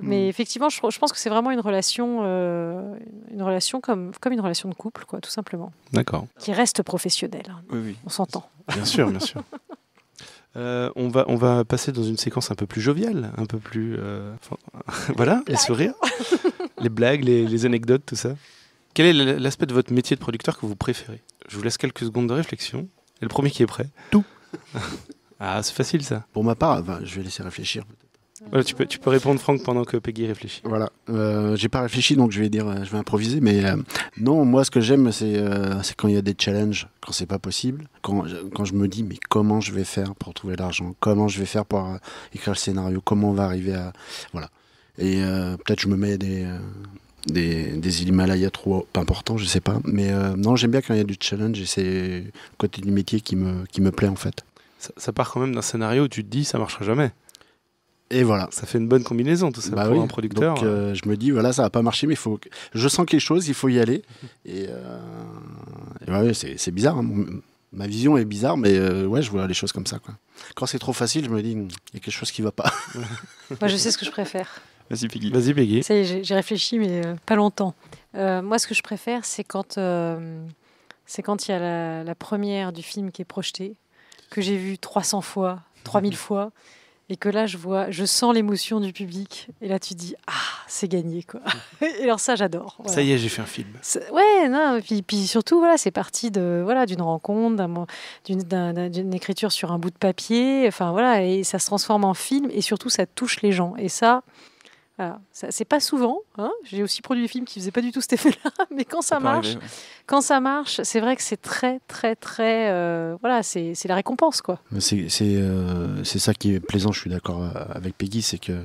S3: Mm. Mais effectivement, je, pense que c'est vraiment une relation, euh, une relation comme, comme une relation de couple, quoi, tout simplement. D'accord. Qui reste professionnelle. Hein. Oui, oui. On s'entend. Bien sûr, bien sûr.
S1: Euh, on, va, on va passer dans une séquence un peu plus joviale, un peu plus. Euh, voilà, les, sourires, les blagues, les, anecdotes, tout ça. Quel est l'aspect de votre métier de producteur que vous préférez Je vous laisse quelques secondes de réflexion. le premier qui est prêt Tout Ah, c'est
S4: facile ça. Pour ma part, je vais laisser réfléchir
S1: tu, peux, tu peux répondre, Franck, pendant que Peggy réfléchit. Voilà,
S4: euh, j'ai pas réfléchi, donc je vais dire, euh, je vais improviser. Mais euh, non, moi, ce que j'aime, c'est quand il y a des challenges, quand c'est pas possible, quand, quand je me dis, mais comment je vais faire pour trouver l'argent, comment je vais faire pour écrire le scénario, comment on va arriver à. Voilà. Et peut-être je me mets des. des, des Himalayas trop importants, je sais pas. Mais non, j'aime bien quand il y a du challenge et c'est côté du métier qui me, qui me plaît en fait.
S1: Ça, ça part quand même d'un scénario où tu te dis ça marchera jamais. Et voilà. Ça fait une bonne combinaison tout ça bah pour un producteur. Donc, euh,
S4: je me dis voilà ça va pas marcher mais faut je sens quelque chose il faut y aller et, euh, c'est bizarre hein. ma vision est bizarre mais euh, ouais je vois les choses comme ça quoi. Quand c'est trop facile je me dis hmm, il y a quelque chose qui va pas.
S3: moi je sais ce que je préfère.
S4: Vas-y Peggy. Vas-y
S3: j'ai réfléchi mais pas longtemps. moi ce que je préfère c'est quand c'est quand il y a la, la, première du film qui est projetée que j'ai vu 300 fois 3000 fois et que là je vois, je sens l'émotion du public et là tu dis ah c'est gagné quoi. Mm. et alors ça j'adore. Ça
S1: y est j'ai fait un film.
S3: Ouais non puis, puis surtout voilà c'est parti de voilà d'une rencontre d'une écriture sur un bout de papier enfin voilà et ça se transforme en film et surtout ça touche les gens et ça c'est pas souvent. Hein. J'ai aussi produit des films qui faisaient pas du tout cet effet-là, mais quand ça, marche, quand ça marche, c'est vrai que c'est très, très, très, euh, voilà, c'est la récompense, quoi.
S4: Euh, c'est ça qui est plaisant. Je suis d'accord euh, avec Peggy, c'est que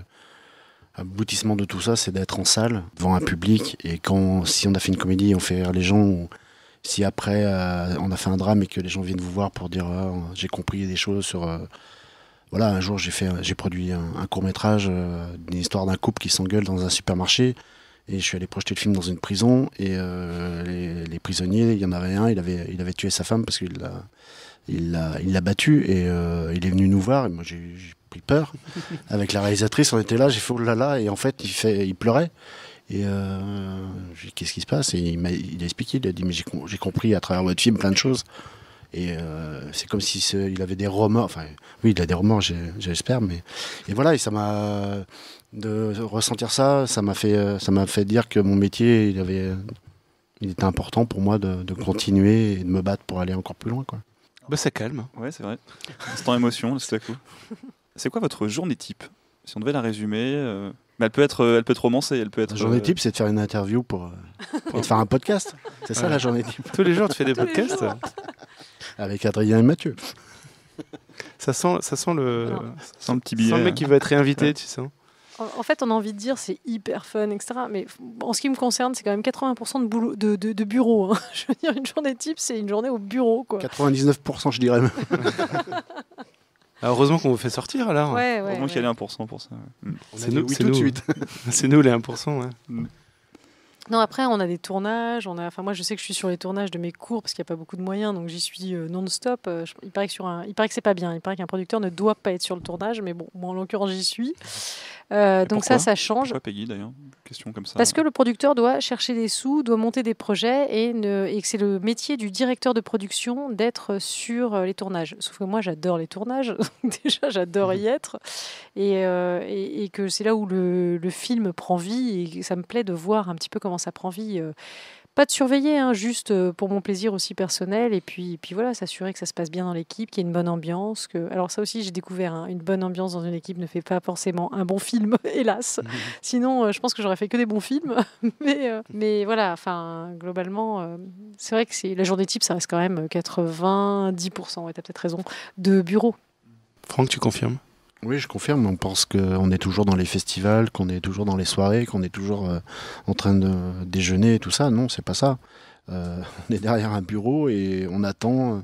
S4: aboutissement de tout ça, c'est d'être en salle devant un public et quand si on a fait une comédie, on fait rire les gens. si après on a fait un drame et que les gens viennent vous voir pour dire ah, j'ai compris des choses sur voilà, un jour j'ai fait, j'ai produit un, court métrage euh, d'une histoire d'un couple qui s'engueule dans un supermarché. Et je suis allé projeter le film dans une prison. Et euh, les, prisonniers, il y en avait un, il avait, il avait tué sa femme parce qu'il l'a, il l'a, il battu. Et euh, il est venu nous voir. Et moi, j'ai, pris peur. Avec la réalisatrice, on était là. J'ai fait oh là là. Et en fait, il, fait, il pleurait. Et euh, j'ai dit, qu'est-ce qui se passe Et il, m'a, a expliqué, il a dit, mais j'ai compris à travers votre film plein de choses. Et euh, c'est comme s'il si il avait des remords. Enfin, oui, il a des remords, j'espère. Mais et voilà, et ça m'a de ressentir ça, ça m'a fait, euh, ça m'a fait dire que mon métier, il avait, il était important pour moi de, continuer et de me battre pour aller encore plus loin, quoi.
S1: Bah, ça calme.
S2: Ouais, c'est vrai. Instant émotion, c'est à coup. C'est quoi votre journée type Si on devait la résumer. Euh, elle peut être, elle peut être romancée, elle peut être. La journée type,
S4: c'est de faire une interview pour, et de faire un podcast. C'est ça la journée type.
S2: Tous les jours, tu fais des podcasts
S4: avec Adrien et Mathieu.
S1: ça sent, ça sent le, petit billet. Sent mec hein. qui veut être réinvité, tu sais. Hein.
S3: En fait, on a envie de dire c'est hyper fun, etc. Mais en ce qui me concerne, c'est quand même 80% de, boulot, de, de, bureau. Hein. Je veux dire, une journée type, c'est une journée au bureau. Quoi.
S2: 99%, je dirais. Même. heureusement qu'on vous fait sortir, alors. Ouais, ouais, heureusement qu'il y a les 1% pour ça. Mm. C'est nous,
S1: c'est nous les 1%.
S3: Non, après, on a des tournages. On a... enfin, moi, je sais que je suis sur les tournages de mes cours parce qu'il n'y a pas beaucoup de moyens, donc j'y suis euh, non-stop. Euh, il paraît que sur un... il que c'est pas bien. Il paraît qu'un producteur ne doit pas être sur le tournage, mais bon, moi, en l'occurrence, j'y suis. Euh, donc ça, ça change. Peggy
S2: d'ailleurs Question comme ça. Parce que
S3: le producteur doit chercher des sous, doit monter des projets et, ne... que c'est le métier du directeur de production d'être sur euh, les tournages. Sauf que moi, j'adore les tournages. Déjà, j'adore y mhm. être. Euh, et, que c'est là où le, le, film prend vie et ça me plaît de voir un petit peu comment ça prend vie pas de surveiller, hein, juste euh, pour mon plaisir aussi personnel. Et puis, puis voilà, s'assurer que ça se passe bien dans l'équipe, qu'il y ait une bonne ambiance. Que... Alors ça aussi, j'ai découvert, hein, une bonne ambiance dans une équipe ne fait pas forcément un bon film, hélas. Mmh. Sinon, euh, je pense que j'aurais fait que des bons films. mais, euh, mais voilà, enfin, globalement, c'est vrai que c'est la journée type, ça reste quand même 90%, et tu as peut-être raison, de bureau.
S1: Franck, tu confirmes
S4: oui, je confirme. On pense qu'on est toujours dans les festivals, qu'on est toujours dans les soirées, qu'on est toujours euh, en train de déjeuner et tout ça. Non, c'est pas ça. Euh, on est derrière un bureau et on attend. Euh,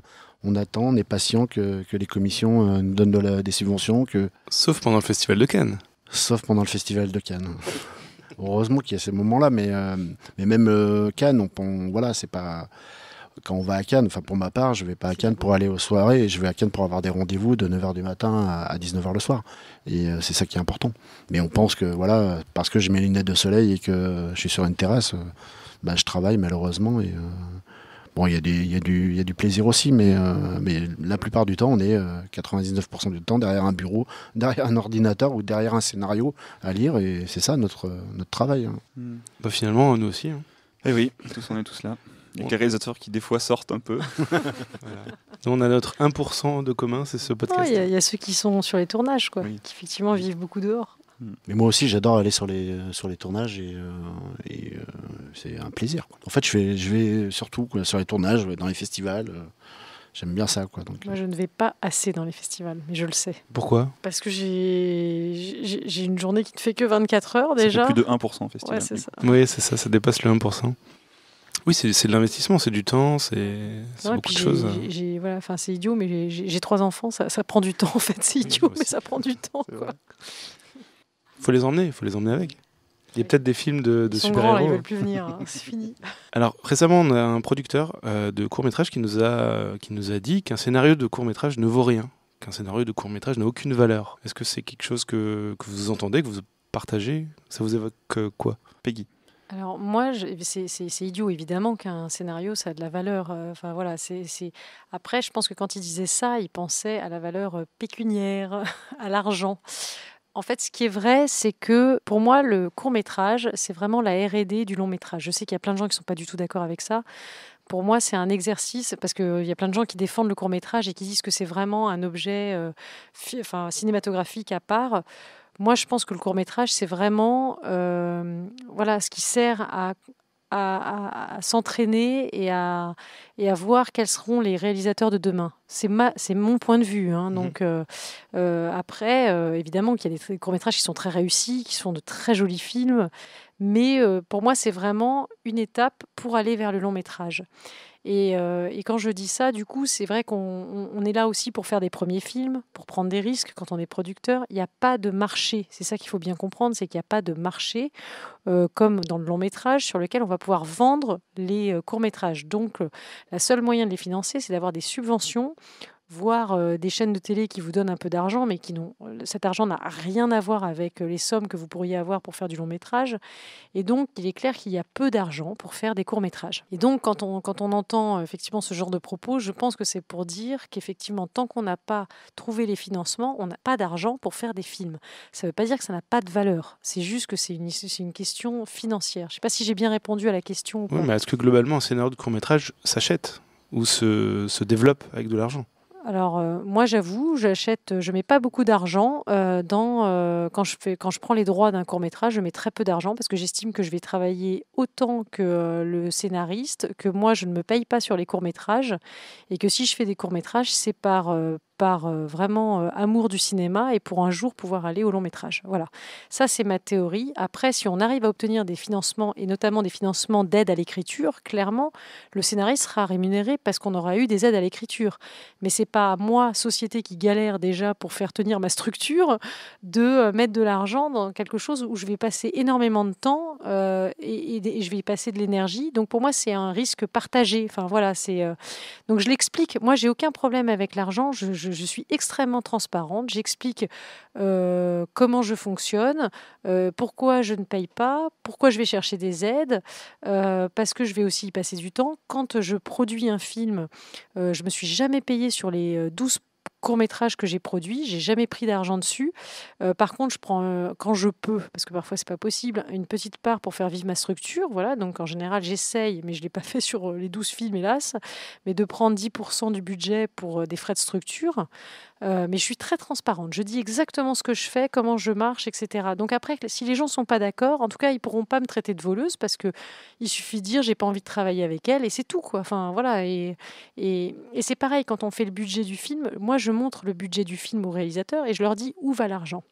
S4: on attend, on est patient que, que les commissions nous donnent de la, des
S1: subventions. Que... Sauf pendant le festival de Cannes. Sauf pendant
S4: le festival de Cannes. Heureusement qu'il y a ces moments-là, mais, mais même Cannes, on, on voilà, c'est pas quand on va à Cannes, enfin pour ma part, je vais pas à Cannes pour aller aux soirées, je vais à Cannes pour avoir des rendez-vous de 9h du matin à 19h le soir. Et euh, c'est ça qui est important. Mais on pense que voilà, parce que j'ai mes lunettes de soleil et que je suis sur une terrasse, euh, bah, je travaille malheureusement. Et, euh, bon, il y, y, y, a du plaisir aussi, mais, mais la plupart du temps, on est 99% du temps derrière un bureau, derrière un ordinateur ou derrière un scénario à lire. Et c'est ça notre, notre travail.
S1: Hein. Bah, finalement, nous aussi. Hein. Eh oui, tous, on est tous là a les
S2: réalisateurs qui des fois
S1: sortent un peu. On a notre 1% de commun, c'est ce podcast.
S3: Il y, a ceux qui sont sur les tournages, quoi, qui effectivement vivent beaucoup dehors.
S1: Mm. Mais moi aussi, j'adore aller sur les, euh, sur les tournages
S4: et, euh, euh, c'est un plaisir. En fait, je vais, je vais surtout sur les tournages, dans les festivals. J'aime bien ça. Quoi, donc,
S3: moi, je ne vais pas assez dans les festivals, mais je le sais. Pourquoi Parce que j'ai une journée qui ne fait que 24 heures déjà. plus de
S2: 1% festival.
S1: Oui, c'est ça, ça dépasse le 1%. Oui, c'est de l'investissement, c'est du temps, c'est beaucoup de choses.
S3: Voilà, c'est idiot, mais j'ai trois enfants, ça, prend du temps en fait. C'est idiot, bah, mais ça prend du temps. Il
S1: Faut les emmener, il faut les emmener avec. Il y a peut-être des films de, super-héros. Ils hein. veulent plus venir, hein. c'est fini. Alors récemment, on a un producteur euh, de court métrage qui nous a qui nous a dit qu'un scénario de court métrage ne vaut rien, qu'un scénario de court métrage n'a aucune valeur. Est-ce que c'est quelque chose que, que vous entendez, que vous partagez Ça vous évoque euh, quoi, Peggy
S3: alors moi, c'est idiot évidemment qu'un scénario ça a de la valeur. Euh, enfin voilà, c'est après je pense que quand il disait ça, il pensait à la valeur euh, pécuniaire, à l'argent. En fait, ce qui est vrai, c'est que pour moi, le court métrage, c'est vraiment la RD du long métrage. Je sais qu'il y a plein de gens qui ne sont pas du tout d'accord avec ça. Pour moi, c'est un exercice, parce qu'il y a plein de gens qui défendent le court métrage et qui disent que c'est vraiment un objet euh, cinématographique à part. Moi, je pense que le court métrage, c'est vraiment euh, voilà, ce qui sert à, s'entraîner et à, voir quels seront les réalisateurs de demain. C'est mon point de vue. Hein. Mhm. Donc, euh, euh, après, évidemment qu'il y a des, des courts-métrages qui sont très réussis, qui sont de très jolis films, mais pour moi, c'est vraiment une étape pour aller vers le long métrage. Euh, et, quand je dis ça, du coup, c'est vrai qu'on est là aussi pour faire des premiers films, pour prendre des risques quand on est producteur. Il n'y a pas de marché. C'est ça qu'il faut bien comprendre, c'est qu'il n'y a pas de marché euh, comme dans le long métrage sur lequel on va pouvoir vendre les euh, courts métrages. Donc, la seule moyen de les financer, c'est d'avoir des subventions voir euh, des chaînes de télé qui vous donnent un peu d'argent, mais qui n'ont euh, cet argent n'a rien à voir avec euh, les sommes que vous pourriez avoir pour faire du long métrage. Et donc, il est clair qu'il y a peu d'argent pour faire des courts métrages. Et donc, quand on, quand on entend effectivement ce genre de propos, je pense que c'est pour dire qu'effectivement, tant qu'on n'a pas trouvé les financements, on n'a pas d'argent pour faire des films. Ça ne veut pas dire que ça n'a pas de valeur. C'est juste que c'est une, une question financière. Je ne sais pas si j'ai bien répondu à la question. mais
S1: est-ce que globalement, un scénario de court métrage s'achète ou se, se développe avec de l'argent
S3: alors euh, moi j'avoue, j'achète, je mets pas beaucoup d'argent euh, dans euh, quand je fais quand je prends les droits d'un court métrage, je mets très peu d'argent parce que j'estime que je vais travailler autant que le scénariste, que moi je ne me paye pas sur les courts métrages et que si je fais des courts métrages, c'est par par euh, vraiment euh, amour du cinéma et pour un jour pouvoir aller au long métrage. Voilà, ça c'est ma théorie. Après, si on arrive à obtenir des financements et notamment des financements d'aide à l'écriture, clairement, le scénariste sera rémunéré parce qu'on aura eu des aides à l'écriture. Mais c'est pas moi, société qui galère déjà pour faire tenir ma structure, de euh, mettre de l'argent dans quelque chose où je vais passer énormément de temps et, je vais y passer de l'énergie. Donc pour moi, c'est un risque partagé. Enfin voilà, c'est donc je l'explique. Moi, j'ai aucun problème avec l'argent. je je, suis extrêmement transparente, j'explique euh, comment je fonctionne, euh, pourquoi je ne paye pas, pourquoi je vais chercher des aides, euh, parce que je vais aussi y passer du temps. Quand je produis un film, je me suis jamais payée sur les 12 court métrage que j'ai produit, j'ai jamais pris d'argent dessus. Euh, par contre, je prends euh, quand je peux, parce que parfois c'est pas possible, une petite part pour faire vivre ma structure. Voilà, donc en général j'essaye, mais je l'ai pas fait sur euh, les 12 films hélas, mais de prendre 10% du budget pour des frais de structure. Euh, mais je suis très transparente. Je dis exactement ce que je fais, comment je marche, etc. Donc après, si les gens ne sont pas d'accord, en tout cas, ils ne pourront pas me traiter de voleuse parce que il suffit de dire j'ai pas envie de travailler avec elle et c'est tout. Quoi. Enfin, voilà. Et, et, et c'est pareil, quand on fait le budget du film, moi, je montre le budget du film au réalisateur et je leur dis où va l'argent.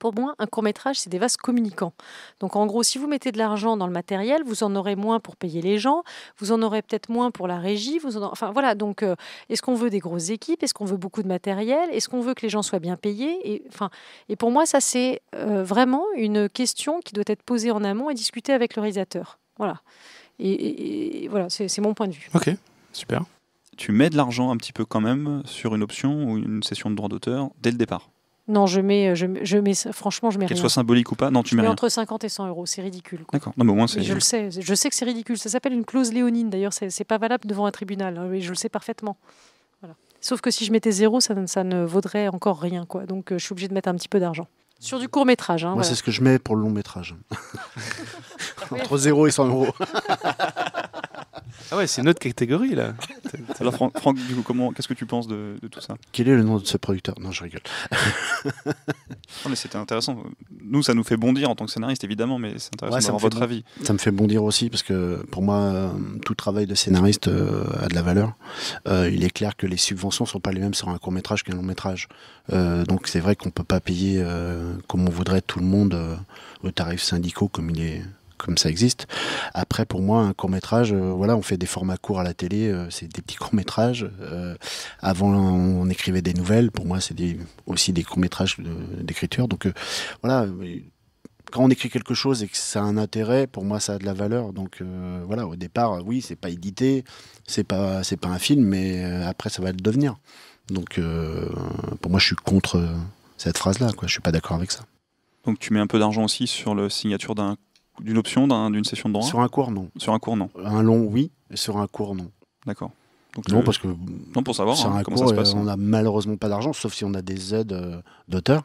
S3: Pour moi, un court métrage, c'est des vases communicants. Donc en gros, si vous mettez de l'argent dans le matériel, vous en aurez moins pour payer les gens, vous en aurez peut-être moins pour la régie, vous enfin voilà, donc euh, est-ce qu'on veut des grosses équipes, est-ce qu'on veut beaucoup de matériel, est-ce qu'on veut que les gens soient bien payés et, enfin, et pour moi, ça c'est euh, vraiment une question qui doit être posée en amont et discutée avec le réalisateur. Voilà. Et, voilà, c'est mon point de vue.
S1: Ok,
S2: super. Tu mets de l'argent un petit peu quand même sur une option ou une session de droit d'auteur dès le départ
S3: non, je mets, euh, je, je mets, franchement, je mets Qu'elle soit
S2: symbolique ou pas, non, tu mets, entre
S3: 50 et 100 euros, c'est ridicule.
S2: D'accord, non, mais au moins c'est. Je le sais,
S3: je sais que c'est ridicule. Ça s'appelle une clause léonine, d'ailleurs, c'est pas valable devant un tribunal, hein, je le sais parfaitement. Sauf que si je mettais zéro, ça, ne vaudrait encore rien, quoi. Donc euh, je suis obligé de mettre un petit peu d'argent. Sur du court métrage. Hein, Moi, c'est ce
S4: que je mets pour le long métrage. entre 0 et 100 euros.
S2: Ah ouais, c'est une autre catégorie là. Alors Franck, du coup, comment, qu'est-ce que tu penses de, tout ça
S4: Quel est le nom de ce producteur Non,
S2: je rigole. non, mais c'était intéressant. Nous, ça nous fait bondir en tant que scénariste, évidemment, mais c'est intéressant ouais, votre avis. Ça
S4: me fait bondir aussi parce que pour moi, euh, tout travail de scénariste euh, a de la valeur. Euh, il est clair que les subventions sont pas les mêmes sur un court métrage qu'un long métrage. donc c'est vrai qu'on peut pas payer comme on voudrait tout le monde aux tarifs syndicaux comme il est comme ça existe. Après, pour moi, un court métrage, euh, voilà, on fait des formats courts à la télé, euh, c'est des petits courts métrages. Euh, avant, on, écrivait des nouvelles. Pour moi, c'est aussi des courts métrages d'écriture. Donc, voilà. Quand on écrit quelque chose et que ça a un intérêt, pour moi, ça a de la valeur. Donc, voilà, au départ, oui, c'est pas édité, c'est pas, c'est pas un film, mais après, ça va le devenir. Donc, pour moi, je suis contre cette phrase-là. Quoi. Je suis pas d'accord avec ça.
S2: Donc, tu mets un peu d'argent aussi sur la signature d'un d'une option, d'une session de droit Sur un court, non. Sur un court, non.
S4: Un long, oui. Et sur un court, non. D'accord. non, parce que. Non, pour savoir hein, comment cours, ça se passe. On n'a malheureusement pas d'argent, sauf si on a des aides euh, d'auteurs,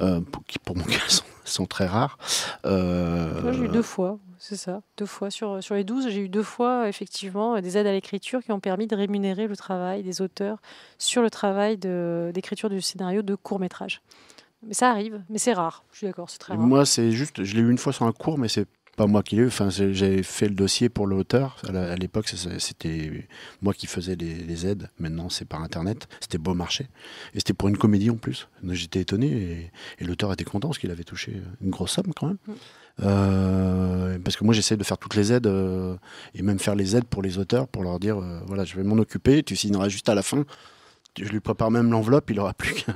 S4: euh, qui pour mon cas sont, très rares. Euh, Moi, j'ai eu deux
S3: fois, c'est ça. Deux fois. Sur, sur les douze, j'ai eu deux fois, effectivement, des aides à l'écriture qui ont permis de rémunérer le travail des auteurs sur le travail de, d'écriture du scénario de court-métrage. Mais ça arrive, mais c'est rare. Je suis d'accord, c'est très rare.
S4: Moi, c'est juste, je l'ai eu une fois sur un cours, mais c'est pas moi qui l'ai eu. Enfin, j'avais fait le dossier pour l'auteur. À l'époque, c'était moi qui faisais les, aides. Maintenant, c'est par Internet. C'était beau marché. Et c'était pour une comédie en plus. J'étais étonné et, l'auteur était content parce qu'il avait touché une grosse somme quand même. Mm. Euh, parce que moi, j'essaie de faire toutes les aides euh, et même faire les aides pour les auteurs pour leur dire euh, voilà, je vais m'en occuper. Tu signeras juste à la fin je lui prépare même l'enveloppe, il aura plus qu'à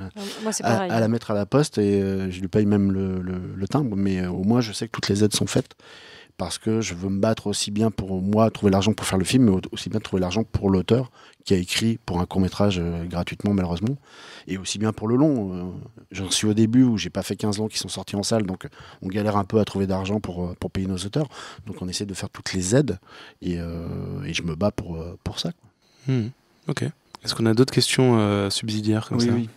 S4: ah, la mettre à la poste et euh, je lui paye même le, timbre. Mais euh, au moins, je sais que toutes les aides sont faites parce que je veux me battre aussi bien pour moi trouver l'argent pour faire le film, mais aussi bien trouver l'argent pour l'auteur qui a écrit pour un court métrage euh, gratuitement malheureusement, et aussi bien pour le long. J'en suis au début où j'ai pas fait 15 longs qui sont sortis en salle, donc on galère un peu à trouver d'argent pour, pour payer nos auteurs. Donc on essaie de faire toutes les aides et, je me bats pour, pour ça.
S2: Hmm.
S1: Ok. Est-ce qu'on a d'autres questions euh, subsidiaires comme oui, ça Oui,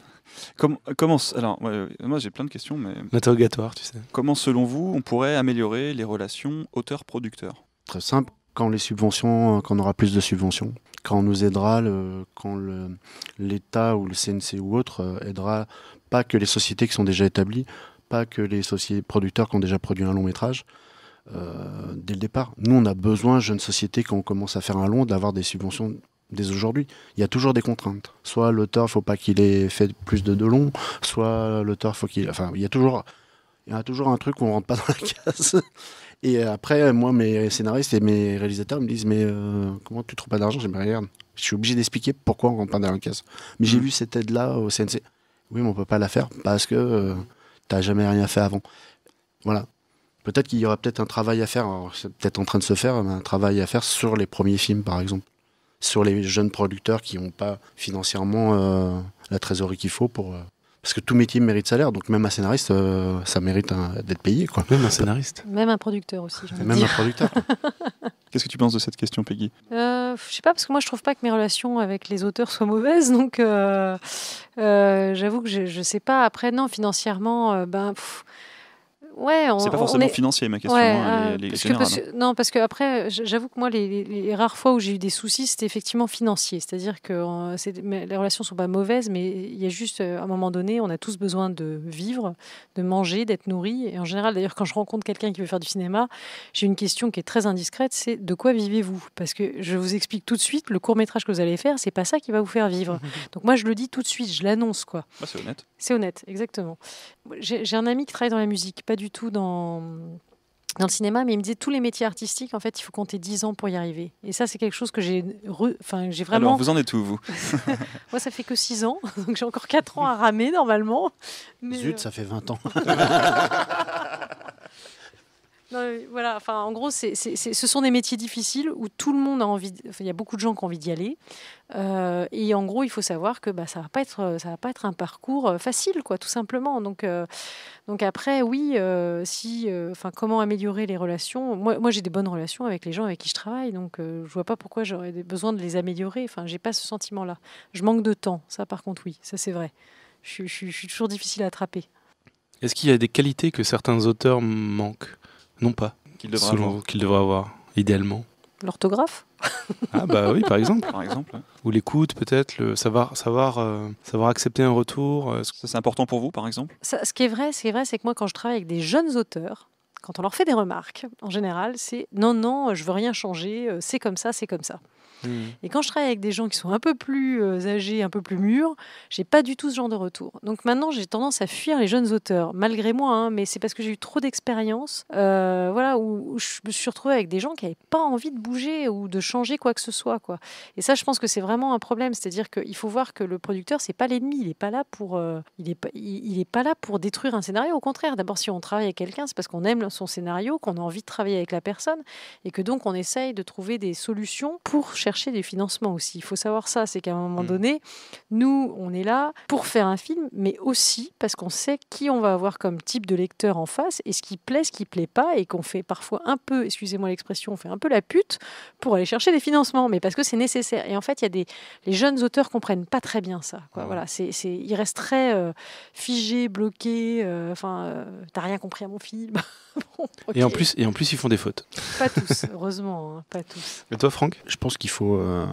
S2: Comme, comment, alors, moi j'ai plein de questions, mais. L'interrogatoire, tu sais. Comment, selon vous, on pourrait améliorer les relations auteur-producteur
S4: Très simple. Quand les subventions, euh, quand on aura plus de subventions, quand on nous aidera, le, quand l'État ou le CNC ou autre euh, aidera pas que les sociétés qui sont déjà établies, pas que les sociétés producteurs qui ont déjà produit un long métrage, dès le départ. Nous, on a besoin, jeunes société, quand on commence à faire un long, d'avoir des subventions dès aujourd'hui, il y a toujours des contraintes. Soit l'auteur, faut pas qu'il ait fait plus de deux longs, soit l'auteur, faut qu'il. Enfin, il y a toujours. Il y a toujours un truc où on rentre pas dans la case. Et après, moi, mes scénaristes et mes réalisateurs me disent Mais euh, comment tu trouves pas d'argent J'ai regarde. Je suis obligé d'expliquer pourquoi on rentre pas dans la case. Mais j'ai mm. vu cette aide-là au CNC. Oui, mais on peut pas la faire parce que tu euh, t'as jamais rien fait avant. Voilà. Peut-être qu'il y aura peut-être un travail à faire, c'est peut-être en train de se faire, un travail à faire sur les premiers films, par exemple sur les jeunes producteurs qui n'ont pas financièrement euh, la trésorerie qu'il faut pour. Euh, parce que tout métier mérite salaire, donc même un scénariste, euh, ça mérite d'être payé. Quoi. Même un scénariste.
S3: Même un producteur aussi. Même un
S2: producteur. Qu'est-ce que tu penses de cette question, Peggy
S3: Je sais pas, parce que moi je trouve pas que mes relations avec les auteurs soient mauvaises, donc j'avoue que je, ne sais pas. Après, non, financièrement, ben c'est pas forcément financier ma question. non, parce que après, euh, j'avoue que moi, les, rares fois où j'ai eu des soucis, c'était effectivement financier. C'est-à-dire que euh, les relations sont pas mauvaises, mais il y a juste euh, à un moment donné, on a tous besoin de vivre, de manger, d'être nourri. Et en général, d'ailleurs, quand je rencontre quelqu'un qui veut faire du cinéma, j'ai une question qui est très indiscrète, c'est de quoi vivez-vous Parce que je vous explique tout de suite, le court métrage que vous allez faire, c'est pas ça qui va vous faire vivre. Donc moi, je le dis tout de suite, je l'annonce quoi. c'est honnête. C'est honnête, exactement. J'ai un ami qui travaille dans la musique, pas du tout dans, dans le cinéma, mais il me disait tous les métiers artistiques, en fait, il faut compter 10 ans pour y arriver. Et ça, c'est quelque chose que j'ai enfin, j'ai vraiment. Alors, vous en êtes
S2: où, vous
S3: Moi, ça fait que 6 ans, donc j'ai encore 4 ans à ramer normalement. Mais... Zut, euh, ça fait 20 ans. voilà, enfin, en gros, c'est, ce sont des métiers difficiles où tout le monde a envie. il y a beaucoup de gens qui ont envie d'y aller. Euh, et en gros, il faut savoir que bah, ça va pas être, ça va pas être un parcours euh, facile, quoi, tout simplement. Donc, euh, après, oui, si, enfin, comment améliorer les relations moi, j'ai des bonnes relations avec les gens avec qui je travaille, donc je vois pas pourquoi j'aurais besoin de les améliorer. Enfin, j'ai pas ce sentiment-là. Je manque de temps, ça, par contre, oui, ça c'est vrai. je, je suis toujours difficile à attraper.
S1: Est-ce qu'il y a des qualités que certains auteurs manquent non pas. Qu'il devrait avoir. Qu'il avoir, idéalement.
S3: L'orthographe Ah bah oui, par exemple. exemple.
S1: Ou l'écoute peut-être, le savoir, savoir, euh, savoir accepter un retour. Euh, c'est important pour vous par exemple
S3: Ce qui est vrai, c'est vrai, c'est que moi quand je travaille avec des jeunes auteurs, quand on leur fait des remarques, en général, c'est non non, je veux rien changer, euh, c'est comme ça, c'est comme ça. Hmm. Et quand je travaille avec des gens qui sont un peu plus euh, âgés, un peu plus mûrs, j'ai pas du tout ce genre de retour. Donc maintenant, j'ai tendance à fuir les jeunes auteurs, malgré moi, hein, mais c'est parce que j'ai eu trop d'expériences euh, voilà, où, je me suis retrouvée avec des gens qui n'avaient pas envie de bouger ou de changer quoi que ce soit, quoi. Et ça, je pense que c'est vraiment un problème, c'est-à-dire qu'il faut voir que le producteur, c'est pas l'ennemi, il n'est pas là pour, euh, il est il, est pas là pour détruire un scénario. Au contraire, d'abord, si on travaille avec quelqu'un, c'est parce qu'on aime son scénario, qu'on a envie de travailler avec la personne, et que donc on essaye de trouver des solutions pour chercher chercher des financements aussi. Il faut savoir ça, c'est qu'à un moment mm. donné, nous, on est là pour faire un film, mais aussi parce qu'on sait qui on va avoir comme type de lecteur en face et ce qui plaît, ce qui plaît pas, et qu'on fait parfois un peu, excusez-moi l'expression, on fait un peu la pute pour aller chercher des financements, mais parce que c'est nécessaire. Et en fait, il y a des les jeunes auteurs comprennent pas très bien ça. Quoi. Mm. Voilà, c'est ils restent très euh, figés, bloqués. Euh, enfin, euh, t'as rien compris à mon film. Et en plus,
S1: et en plus, ils font des fautes. Pas tous,
S3: heureusement, hein, pas tous.
S1: Et toi, Franck Je pense qu'il faut euh,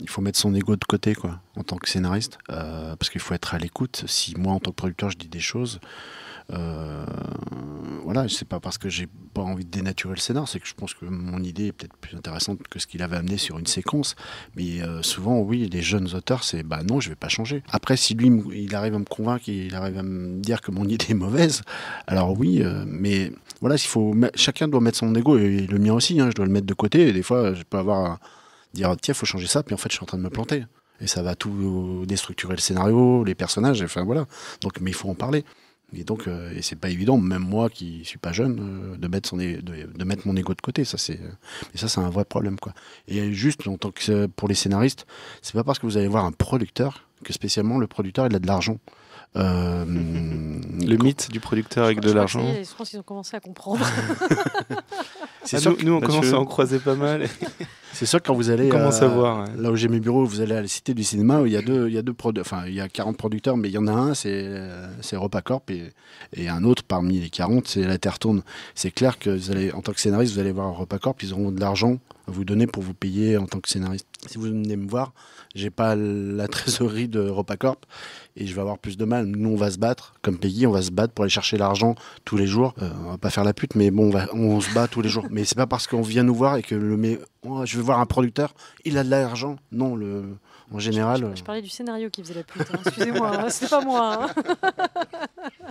S1: il faut
S4: mettre son ego de côté quoi, en tant que scénariste, euh, parce qu'il faut être à l'écoute. Si moi, en tant que producteur, je dis des choses, euh, voilà, c'est pas parce que j'ai pas envie de dénaturer le scénar, c'est que je pense que mon idée est peut-être plus intéressante que ce qu'il avait amené sur une séquence. Mais souvent, oui, les jeunes auteurs, c'est bah non, je vais pas changer. Après, si lui, il arrive à me convaincre, il arrive à me dire que mon idée est mauvaise, alors oui, mais voilà, s'il faut, chacun doit mettre son ego et le mien aussi. Hein. je dois le mettre de côté. Et des fois, je peux avoir un, dire ah, tiens, faut changer ça, puis en fait, je suis en train de me planter. Et ça va tout déstructurer le scénario, les personnages, enfin voilà. Donc, mais il faut en parler. Et donc, euh, et c'est pas évident, même moi qui suis pas jeune, euh, de mettre son, de, mettre mon ego de côté. Ça, c'est, euh, et ça, c'est un vrai problème, quoi. Et juste en tant que pour les scénaristes, c'est pas parce que vous allez voir un producteur que spécialement le producteur il a de l'argent. Euh, le mythe du producteur avec de l'argent. Je
S3: pense qu'ils ont commencé à comprendre.
S4: c'est ah, sûr nous, on commence à en croiser pas mal. c'est sûr
S1: que quand vous allez à, savoir,
S4: là où j'ai mes bureaux, vous allez à la Cité du cinéma où il y a deux, il y a deux enfin il y a 40 producteurs, mais il y en a un, c'est c'est Repacorp et, un autre parmi les 40, c'est La Terre tourne. C'est clair que vous allez, en tant que scénariste, vous allez voir Repacorp, ils auront de l'argent vous donner pour vous payer en tant que scénariste. Si vous venez me voir, j'ai pas la trésorerie de Repacorp et je vais avoir plus de mal. Nous, on va se battre comme pays, on va se battre pour aller chercher l'argent tous les jours. On euh, on va pas faire la pute, mais bon, on, se bat tous les jours. Mais c'est pas parce qu'on vient nous voir et que le mais oh, je vais voir un producteur, il a de l'argent. Non, le
S2: en général. Je, euh,
S3: parlais du scénario qui faisait la pute. Hein. Excusez-moi, hein, c'est pas moi. Hein.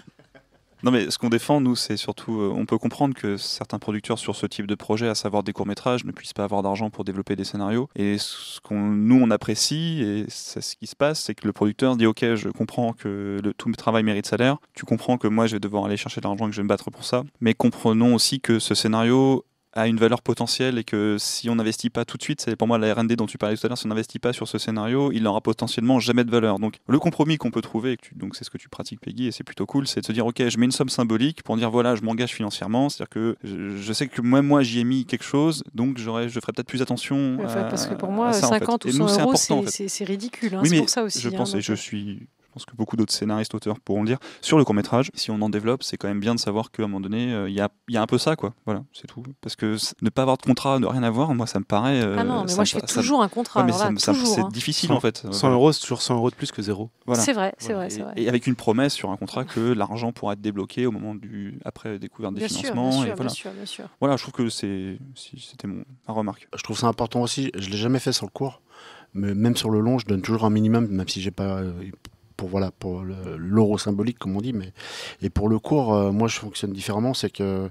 S2: Non, mais ce qu'on défend, nous, c'est surtout. Euh, on peut comprendre que certains producteurs sur ce type de projet, à savoir des courts-métrages, ne puissent pas avoir d'argent pour développer des scénarios. Et ce qu'on nous, on apprécie, et c'est ce qui se passe, c'est que le producteur dit Ok, je comprends que le, tout le travail mérite salaire, tu comprends que moi, je vais devoir aller chercher de l'argent, que je vais me battre pour ça. Mais comprenons aussi que ce scénario a une valeur potentielle et que si on n'investit pas tout de suite, c'est pour moi la RD dont tu parlais tout à l'heure, si on n'investit pas sur ce scénario, il n'aura potentiellement jamais de valeur. Donc le compromis qu'on peut trouver, donc c'est ce que tu pratiques Peggy et c'est plutôt cool, c'est de se dire ok, je mets une somme symbolique pour dire voilà, je m'engage financièrement, c'est-à-dire que je, sais que même moi j'y ai mis quelque chose, donc je ferai peut-être plus attention. parce que pour moi, 50 ou 100 euros, c'est ridicule, hein, c'est pour ça aussi. Je hein, pense, et je euh. suis je pense que beaucoup d'autres scénaristes, auteurs pourront le dire. Sur le court métrage, si on en développe, c'est quand même bien de savoir qu'à un moment donné, euh, il y, a, un peu ça, quoi. Voilà, c'est tout. Parce que ne pas avoir de contrat, ne rien avoir, moi, ça me paraît. Euh, ah non, mais moi, je fais toujours un contrat. c'est difficile, en fait. 100 euros, c'est
S1: toujours 100 euros de plus que zéro.
S2: Voilà. C'est vrai, c'est vrai, c'est vrai, Et avec une promesse sur un contrat que l'argent pourra être débloqué au moment du. après découverte des financements. bien, sûr, bien sûr, bien sûr. Voilà, je trouve que c'est, c'était mon, ma remarque. Je trouve ça important aussi. Je l'ai jamais fait sur le cours. Mais même
S4: sur le long, je donne toujours un minimum, même si j'ai pas euh, pour voilà pour l'euro symbolique comme on dit, mais et pour le cours, euh, moi je fonctionne différemment, c'est que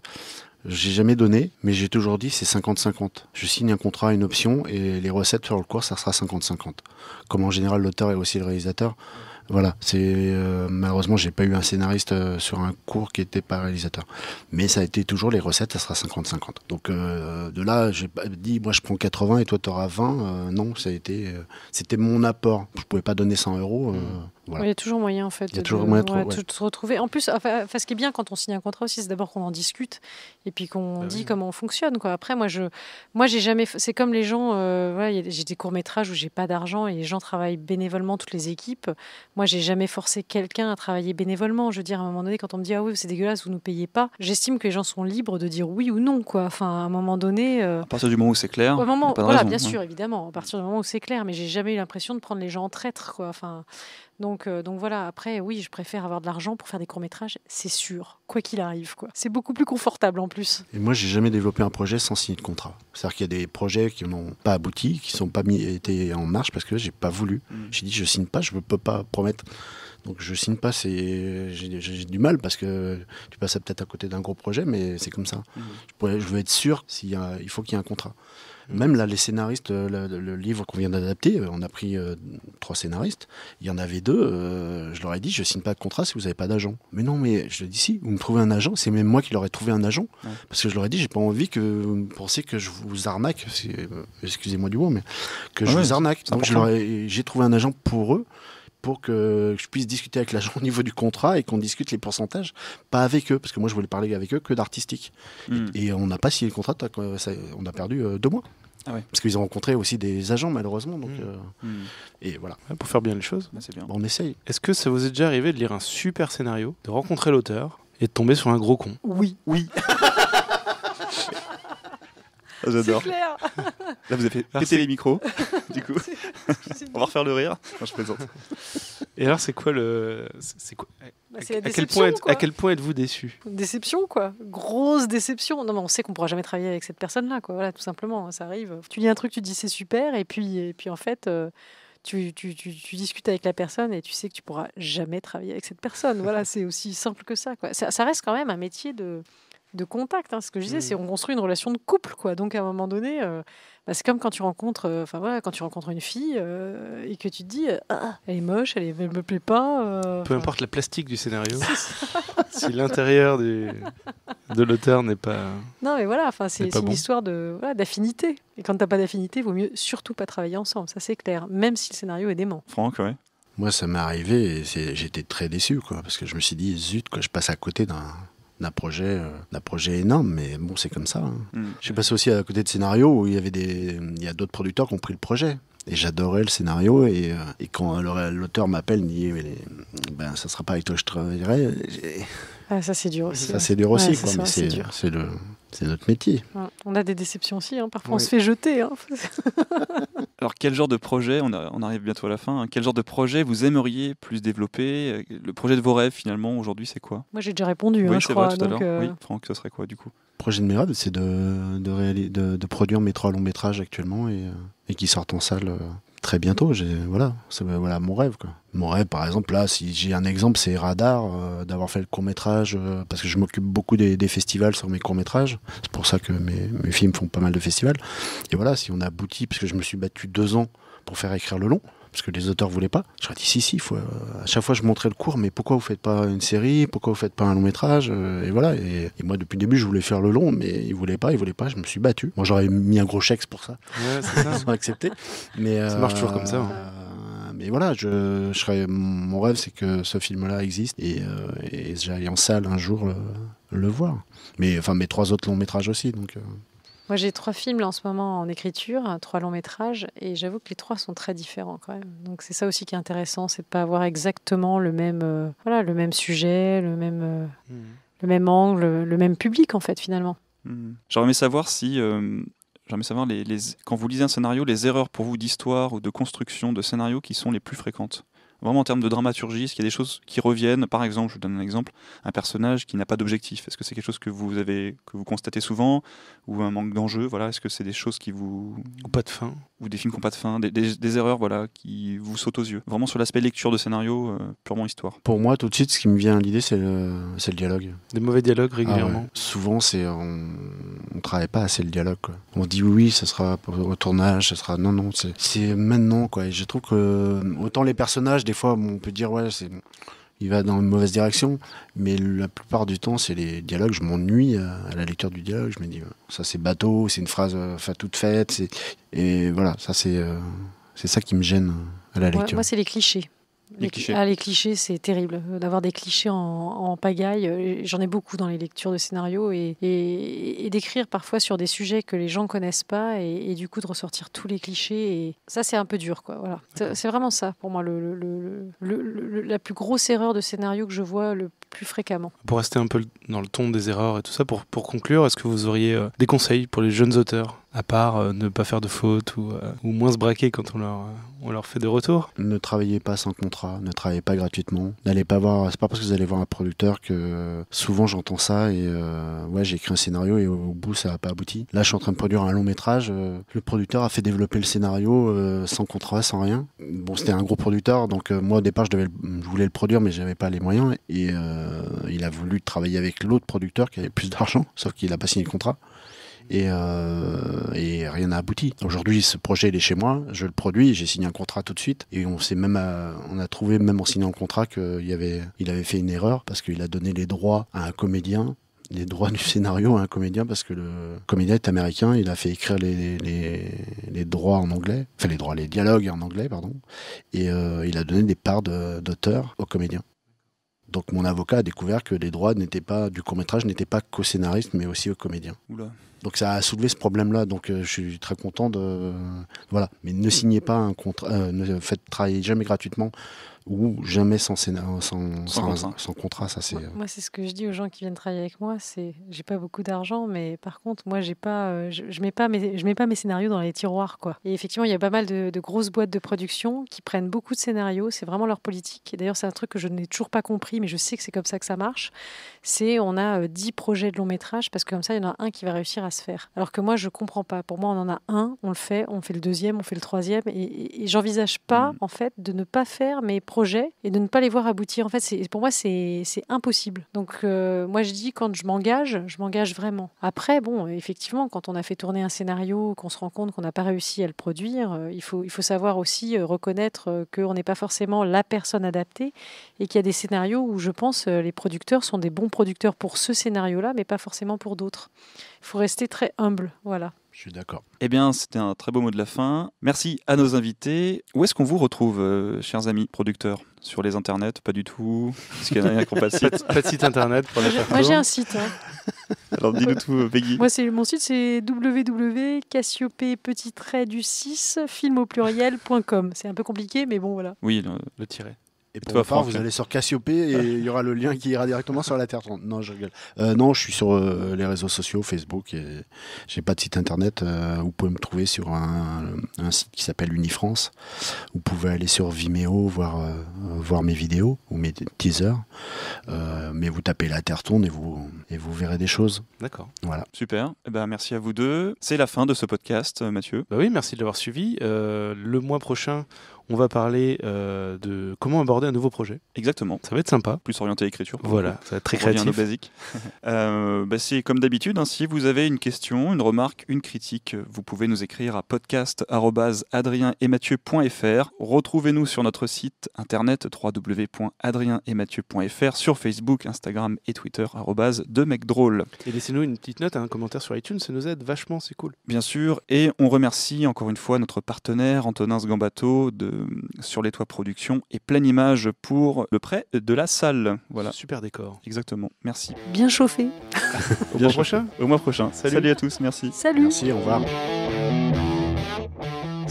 S4: j'ai jamais donné, mais j'ai toujours dit c'est 50-50. Je signe un contrat, une option, et les recettes sur le cours, ça sera 50-50. Comme en général l'auteur est aussi le réalisateur. Voilà, c'est n'ai euh, malheureusement j'ai pas eu un scénariste euh, sur un cours qui était pas réalisateur, mais ça a été toujours les recettes, ça sera 50-50. Donc de là, j'ai dit moi je prends 80 et toi tu auras 20. non, ça a été c'était mon apport. Je pouvais pas donner 100 euros. Mmh.
S3: Il y a toujours moyen en fait. de, se retrouver. En plus, ce qui est bien quand on signe un contrat aussi, c'est d'abord qu'on en discute et puis qu'on bah dit comment on fonctionne. Quoi. Après, moi, je, moi, j'ai jamais. C'est comme les gens. Euh, j'ai des courts métrages où j'ai pas d'argent et les gens travaillent bénévolement toutes les équipes. Moi, j'ai jamais forcé quelqu'un à travailler bénévolement. Je veux dire, à un moment donné, quand on me dit ah oui, c'est dégueulasse, vous nous payez pas, j'estime que les gens sont libres de dire oui ou non. Quoi. Enfin, à un moment donné. Euh,
S2: à partir du moment où c'est clair. voilà, bien sûr,
S3: évidemment. À partir du moment où c'est clair, mais j'ai jamais eu l'impression de prendre les gens en traître. Quoi. Enfin. Donc, euh, donc voilà, après, oui, je préfère avoir de l'argent pour faire des courts-métrages, c'est sûr, quoi qu'il arrive. quoi. C'est beaucoup plus confortable en plus.
S4: Et moi, j'ai jamais développé un projet sans signer de contrat. C'est-à-dire qu'il y a des projets qui n'ont pas abouti, qui n'ont pas mis, été en marche parce que j'ai pas voulu. Mm. J'ai dit, je signe pas, je ne peux pas promettre. Donc je signe pas, j'ai du mal parce que tu passes peut-être à côté d'un gros projet, mais c'est comme ça. Mm. Je, je, veux être sûr s'il il faut qu'il y ait un contrat. Mm. Même là, les scénaristes, euh, le, livre qu'on vient d'adapter, euh, on a pris euh, trois scénaristes. Il y en avait deux. je leur ai dit, je signe pas de contrat si vous n'avez pas d'agent. Mais non, mais je leur dis si, vous me trouvez un agent. C'est même moi qui leur ai trouvé un agent parce que je leur ai dit, j'ai pas envie que vous pensez que je vous arnaque. Excusez-moi du mot, mais que je vous arnaque. Donc j'ai trouvé un agent pour eux pour que je puisse discuter avec l'agent au niveau du contrat et qu'on discute les pourcentages, pas avec eux, parce que moi je voulais parler avec eux que d'artistique. Hmm. Et, on n'a pas signé le contrat, euh, on a perdu euh, deux mois. Ah parce qu'ils ont rencontré aussi des agents malheureusement. Donc, hmm. Euh, hmm.
S1: Et voilà. pour faire bien les choses, bah, on essaye. Est-ce que ça vous est déjà arrivé de lire un super scénario, de rencontrer l'auteur et de tomber sur un gros con
S2: Oui, oui.
S1: Ah, j'adore. C'est
S2: clair. Là, vous avez
S1: fait péter les micros, du coup.
S2: On va refaire le rire. je présente.
S1: Et alors, c'est quoi le. C'est quoi bah, à, quel point à quel point êtes-vous déçu
S3: Déception, quoi. Grosse déception. Non, mais on sait qu'on pourra jamais travailler avec cette personne-là, quoi. Voilà, tout simplement, ça arrive. Tu lis un truc, tu dis c'est super, et puis, et puis en fait. Euh, tu, tu, tu, discutes avec la personne et tu sais que tu pourras jamais travailler avec cette personne. Voilà, c'est aussi simple que ça, quoi. ça. Ça, reste quand même un métier de de contact. Hein. Ce que je disais, c'est qu'on mmh. construit une relation de couple, quoi. Donc à un moment donné, euh, bah, c'est comme quand tu rencontres, euh, enfin quand tu rencontres une fille euh, et que tu te dis, ah, elle est moche, elle, ne me plaît pas. Peu importe
S1: la plastique du scénario, si l'intérieur de l'auteur n'est pas.
S3: Non mais voilà, enfin c'est une histoire de d'affinité. Et quand tu n'as pas d'affinité, vaut mieux surtout pas travailler ensemble. Ça c'est clair, même si le scénario est dément.
S4: Franck, ouais. Moi, ça m'est arrivé et j'étais très déçu, quoi, parce que je me suis dit, zut, je passe à côté d'un un projet, euh, projet énorme, mais bon, c'est comme ça. Hein. Mm. Je suis passé aussi à côté de scénario où il y avait des, a d'autres producteurs qui ont pris le projet. Et j'adorais le scénario. Et, euh, et quand l'auteur m'appelle, il me dit ben, Ça sera pas avec toi je travaillerai.
S3: Ah, ça, c'est dur aussi. Ça, c'est dur aussi. c'est,
S2: le,
S4: c'est notre métier.
S3: On a des déceptions aussi, hein. parfois on se fait jeter. Hein.
S2: Alors quel genre de projet, on, arrive bientôt à la fin, hein, quel genre de projet vous aimeriez plus développer euh, Le projet de vos rêves finalement aujourd'hui c'est quoi Moi j'ai déjà répondu, je crois. Vrai, tout euh, Oui, Franck, ce serait quoi du coup
S4: Le projet de mes rêves c'est de, de, de, produire mes trois longs métrages actuellement et, euh, et qui sortent en salle très bientôt. Voilà, c'est ben, voilà, mon rêve. Quoi. Mon rêve, par exemple, là, si j'ai un exemple, c'est Radar, euh, d'avoir fait le court-métrage, euh, parce que je m'occupe beaucoup des, festivals sur mes courts-métrages. C'est pour ça que mes, mes, films font pas mal de festivals. Et voilà, si on aboutit, parce que je me suis battu deux ans pour faire écrire le long parce que les auteurs voulaient pas. Je leur ai dit si, si, faut, euh, à chaque fois je montrais le cours, mais pourquoi vous faites pas une série Pourquoi vous faites pas un long métrage euh, Et voilà. Et, moi, depuis le début, je voulais faire le long, mais ils voulaient pas, ils voulaient pas. Je me suis battu. Moi, j'aurais mis un gros chèque pour ça. Ouais, ça. ils ont accepté. Mais, ça marche toujours comme ça. Hein. Euh, mais voilà, je, serais, mon rêve, c'est que ce film-là existe et, et j'aille en salle un jour le, le voir. Mais enfin, mes trois autres longs métrages aussi, donc.
S3: Moi, j'ai trois films en ce moment en écriture, trois longs métrages, et j'avoue que les trois sont très différents quand même. Donc c'est ça aussi qui est intéressant, c'est de pas avoir exactement le même, euh, voilà, le même sujet, le même, euh, mmh. le même angle, le même public en fait finalement.
S2: Mmh. savoir si euh, j'aimerais savoir les, les, quand vous lisez un scénario, les erreurs pour vous d'histoire ou de construction de scénario qui sont les plus fréquentes vraiment en termes de dramaturgie, est-ce qu'il y a des choses qui reviennent Par exemple, je vous donne un exemple, un personnage qui n'a pas d'objectif. Est-ce que c'est quelque chose que vous avez que vous constatez souvent ou un manque d'enjeu Voilà, est-ce que c'est des choses qui vous ou pas de fin ou des films qui n'ont pas de fin, des, erreurs voilà qui vous sautent aux yeux. Vraiment sur l'aspect lecture de scénario, euh, purement histoire.
S4: Pour moi, tout de suite, ce qui me vient à l'idée, c'est le, le dialogue.
S1: Des mauvais dialogues ah régulièrement.
S2: Souvent,
S4: c'est on, on travaille pas assez le dialogue. On dit oui, ça sera au tournage, ça sera non non, c'est maintenant quoi. Et je trouve que autant les personnages des des fois, on peut dire, ouais, c'est il va dans une mauvaise direction. Mais la plupart du temps, c'est les dialogues. Je m'ennuie euh, à la lecture du dialogue. Je me dis, euh, ça c'est bateau, c'est une phrase euh, toute faite. Et voilà, ça c'est c'est ça qui me gêne
S3: à la lecture. moi, c'est les clichés. Les, clichés. Ah, les clichés, c'est terrible. Euh, d'avoir des clichés en, pagaille, euh, j'en ai beaucoup dans les lectures de scénarios et, d'écrire parfois sur des sujets que les gens connaissent pas et, du coup de ressortir tous les clichés. Et ça, c'est un peu dur, quoi. Voilà. C'est vraiment ça pour moi la plus grosse erreur de scénario que je vois le plus fréquemment.
S1: Pour rester un peu dans le ton des erreurs et tout ça, pour, pour conclure, est-ce que vous auriez euh, des conseils pour les jeunes auteurs à part euh, ne pas faire de fautes ou, euh, ou, moins se braquer quand on leur, euh, on leur fait
S4: de retour. Ne travaillez pas sans contrat, ne travaillez pas gratuitement. N'allez pas voir, c'est pas parce que vous allez voir un producteur que souvent j'entends ça et ouais, j'ai écrit un scénario et au bout ça n'a pas abouti. Là, je suis en train de produire un long métrage. le producteur a fait développer le scénario sans contrat, sans rien. Bon, c'était un gros producteur, donc moi au départ je, devais je voulais le produire, mais j'avais pas les moyens et il a voulu travailler avec l'autre producteur qui avait plus d'argent, sauf qu'il a pas signé le contrat. Euh, et, rien n'a abouti. Aujourd'hui, ce projet, il est chez moi, je le produis, j'ai signé un contrat tout de suite et on s'est même, euh, on a trouvé même en signant le contrat qu'il avait, il avait fait une erreur parce qu'il a donné les droits à un comédien les droits du scénario à un comédien parce que le comédien est américain, il a fait écrire les, les, droits en anglais, enfin les droits, les dialogues en anglais, pardon, et euh, il a donné des parts d'auteur au comédien. Donc mon avocat a découvert que les droits n'étaient pas du court métrage n'étaient pas qu'aux scénariste mais aussi aux comédiens. Oula. Donc ça a soulevé ce problème-là. Donc euh, je suis très content de voilà. Mais ne signez pas un contrat, euh, ne faites travailler jamais gratuitement ou jamais sans euh, sans, contrat. Ça c'est.
S3: Moi, c'est ce que je dis aux gens qui viennent travailler avec moi. C'est j'ai pas beaucoup d'argent, mais par contre moi j'ai pas, je, je, mets pas mes je mets pas mes scénarios dans les tiroirs quoi. Et effectivement il y a pas mal de, grosses boîtes de production qui prennent beaucoup de scénarios. C'est vraiment leur politique. d'ailleurs c'est un truc que je n'ai toujours pas compris, mais je sais que c'est comme ça que ça marche c'est on a euh, dix projets de long métrage parce que comme ça, il y en a un qui va réussir à se faire. Alors que moi, je comprends pas. Pour moi, on en a un, on le fait, on fait le deuxième, on fait le troisième. Et, j'envisage pas, mm. en fait, de ne pas faire mes projets et de ne pas les voir aboutir. En fait, pour moi, c'est impossible. Donc, euh, moi, je dis, quand je m'engage, je m'engage vraiment. Après, bon, effectivement, quand on a fait tourner un scénario, qu'on se rend compte qu'on n'a pas réussi à le produire, euh, il, faut, il faut savoir aussi reconnaître qu'on n'est pas forcément la personne adaptée et qu'il y a des scénarios où je pense les producteurs sont des bons producteur pour ce scénario-là, mais pas forcément pour d'autres. Il faut rester très humble, voilà.
S4: Je suis d'accord.
S2: Eh bien, c'était un très beau mot de la fin. Merci à nos invités. Où est-ce qu'on vous retrouve, euh, chers amis producteurs Sur les internets Pas du tout Parce qu'il y en a qui pas de site. Pas de site internet pour la Moi, j'ai un site. Hein. Alors, dis-nous tout, euh, Peggy. Moi,
S3: c'est mon site, c'est wwwcassiopé du 6 film au pluriel.com. C'est un peu compliqué, mais bon, voilà.
S2: Oui, le, le tiret. Et pour toi, part, vous allez
S4: sur Cassiopée et il y aura le lien qui ira directement sur la Terre Tonde. Non, je rigole. Euh, non, je suis sur euh, les réseaux sociaux, Facebook. et J'ai pas de site internet. Euh, vous pouvez me trouver sur un, site qui s'appelle Unifrance. Vous pouvez aller sur Vimeo voir, voir mes vidéos ou mes teasers. mais vous tapez la Terre Tonde et vous, et vous verrez des choses.
S2: D'accord. Voilà. Super. Eh ben, merci à vous deux.
S1: C'est la fin de ce podcast, Mathieu. Bah oui, merci de l'avoir suivi. le mois prochain, on va parler euh, de comment aborder un nouveau projet.
S2: Exactement. Ça va être sympa. Plus orienté à l'écriture. Voilà, ça va être très créatif. Nos basiques. euh, bah, c'est comme d'habitude, hein, si vous avez une question, une remarque, une critique, vous pouvez nous écrire à podcast.adrienetmathieu.fr. Retrouvez-nous sur notre site internet www.adrienetmathieu.fr, sur Facebook,
S1: Instagram et Twitter,
S2: de mec drôle.
S1: Et laissez-nous une petite note, un commentaire sur iTunes, ça nous aide vachement, c'est cool.
S2: Bien sûr, et on remercie encore une fois notre partenaire Antonin Sgambato de euh, sur les toits production et pleine image pour le prêt de la salle. Voilà.
S1: Super décor.
S2: Exactement. Merci. Bien chauffé.
S3: Au mois prochain.
S2: Au mois prochain. Salut. Salut. à tous. Merci. Salut. Merci. Au revoir.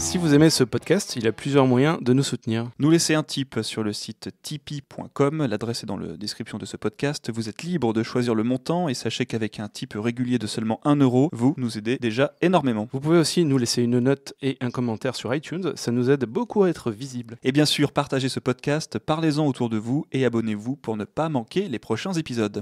S2: Si vous aimez ce podcast, il y a plusieurs moyens de nous soutenir. Nous laissez un tip sur le site tipeee.com, l'adresse est dans la description de ce podcast. Vous êtes libre de choisir le montant et sachez qu'avec un tip régulier de seulement 1 euro, vous nous aidez déjà énormément. Vous pouvez aussi nous laisser une note et un commentaire sur iTunes, ça nous aide beaucoup à être visible. Et bien sûr, partagez ce podcast, parlez-en autour de vous et abonnez-vous pour ne pas manquer les prochains épisodes.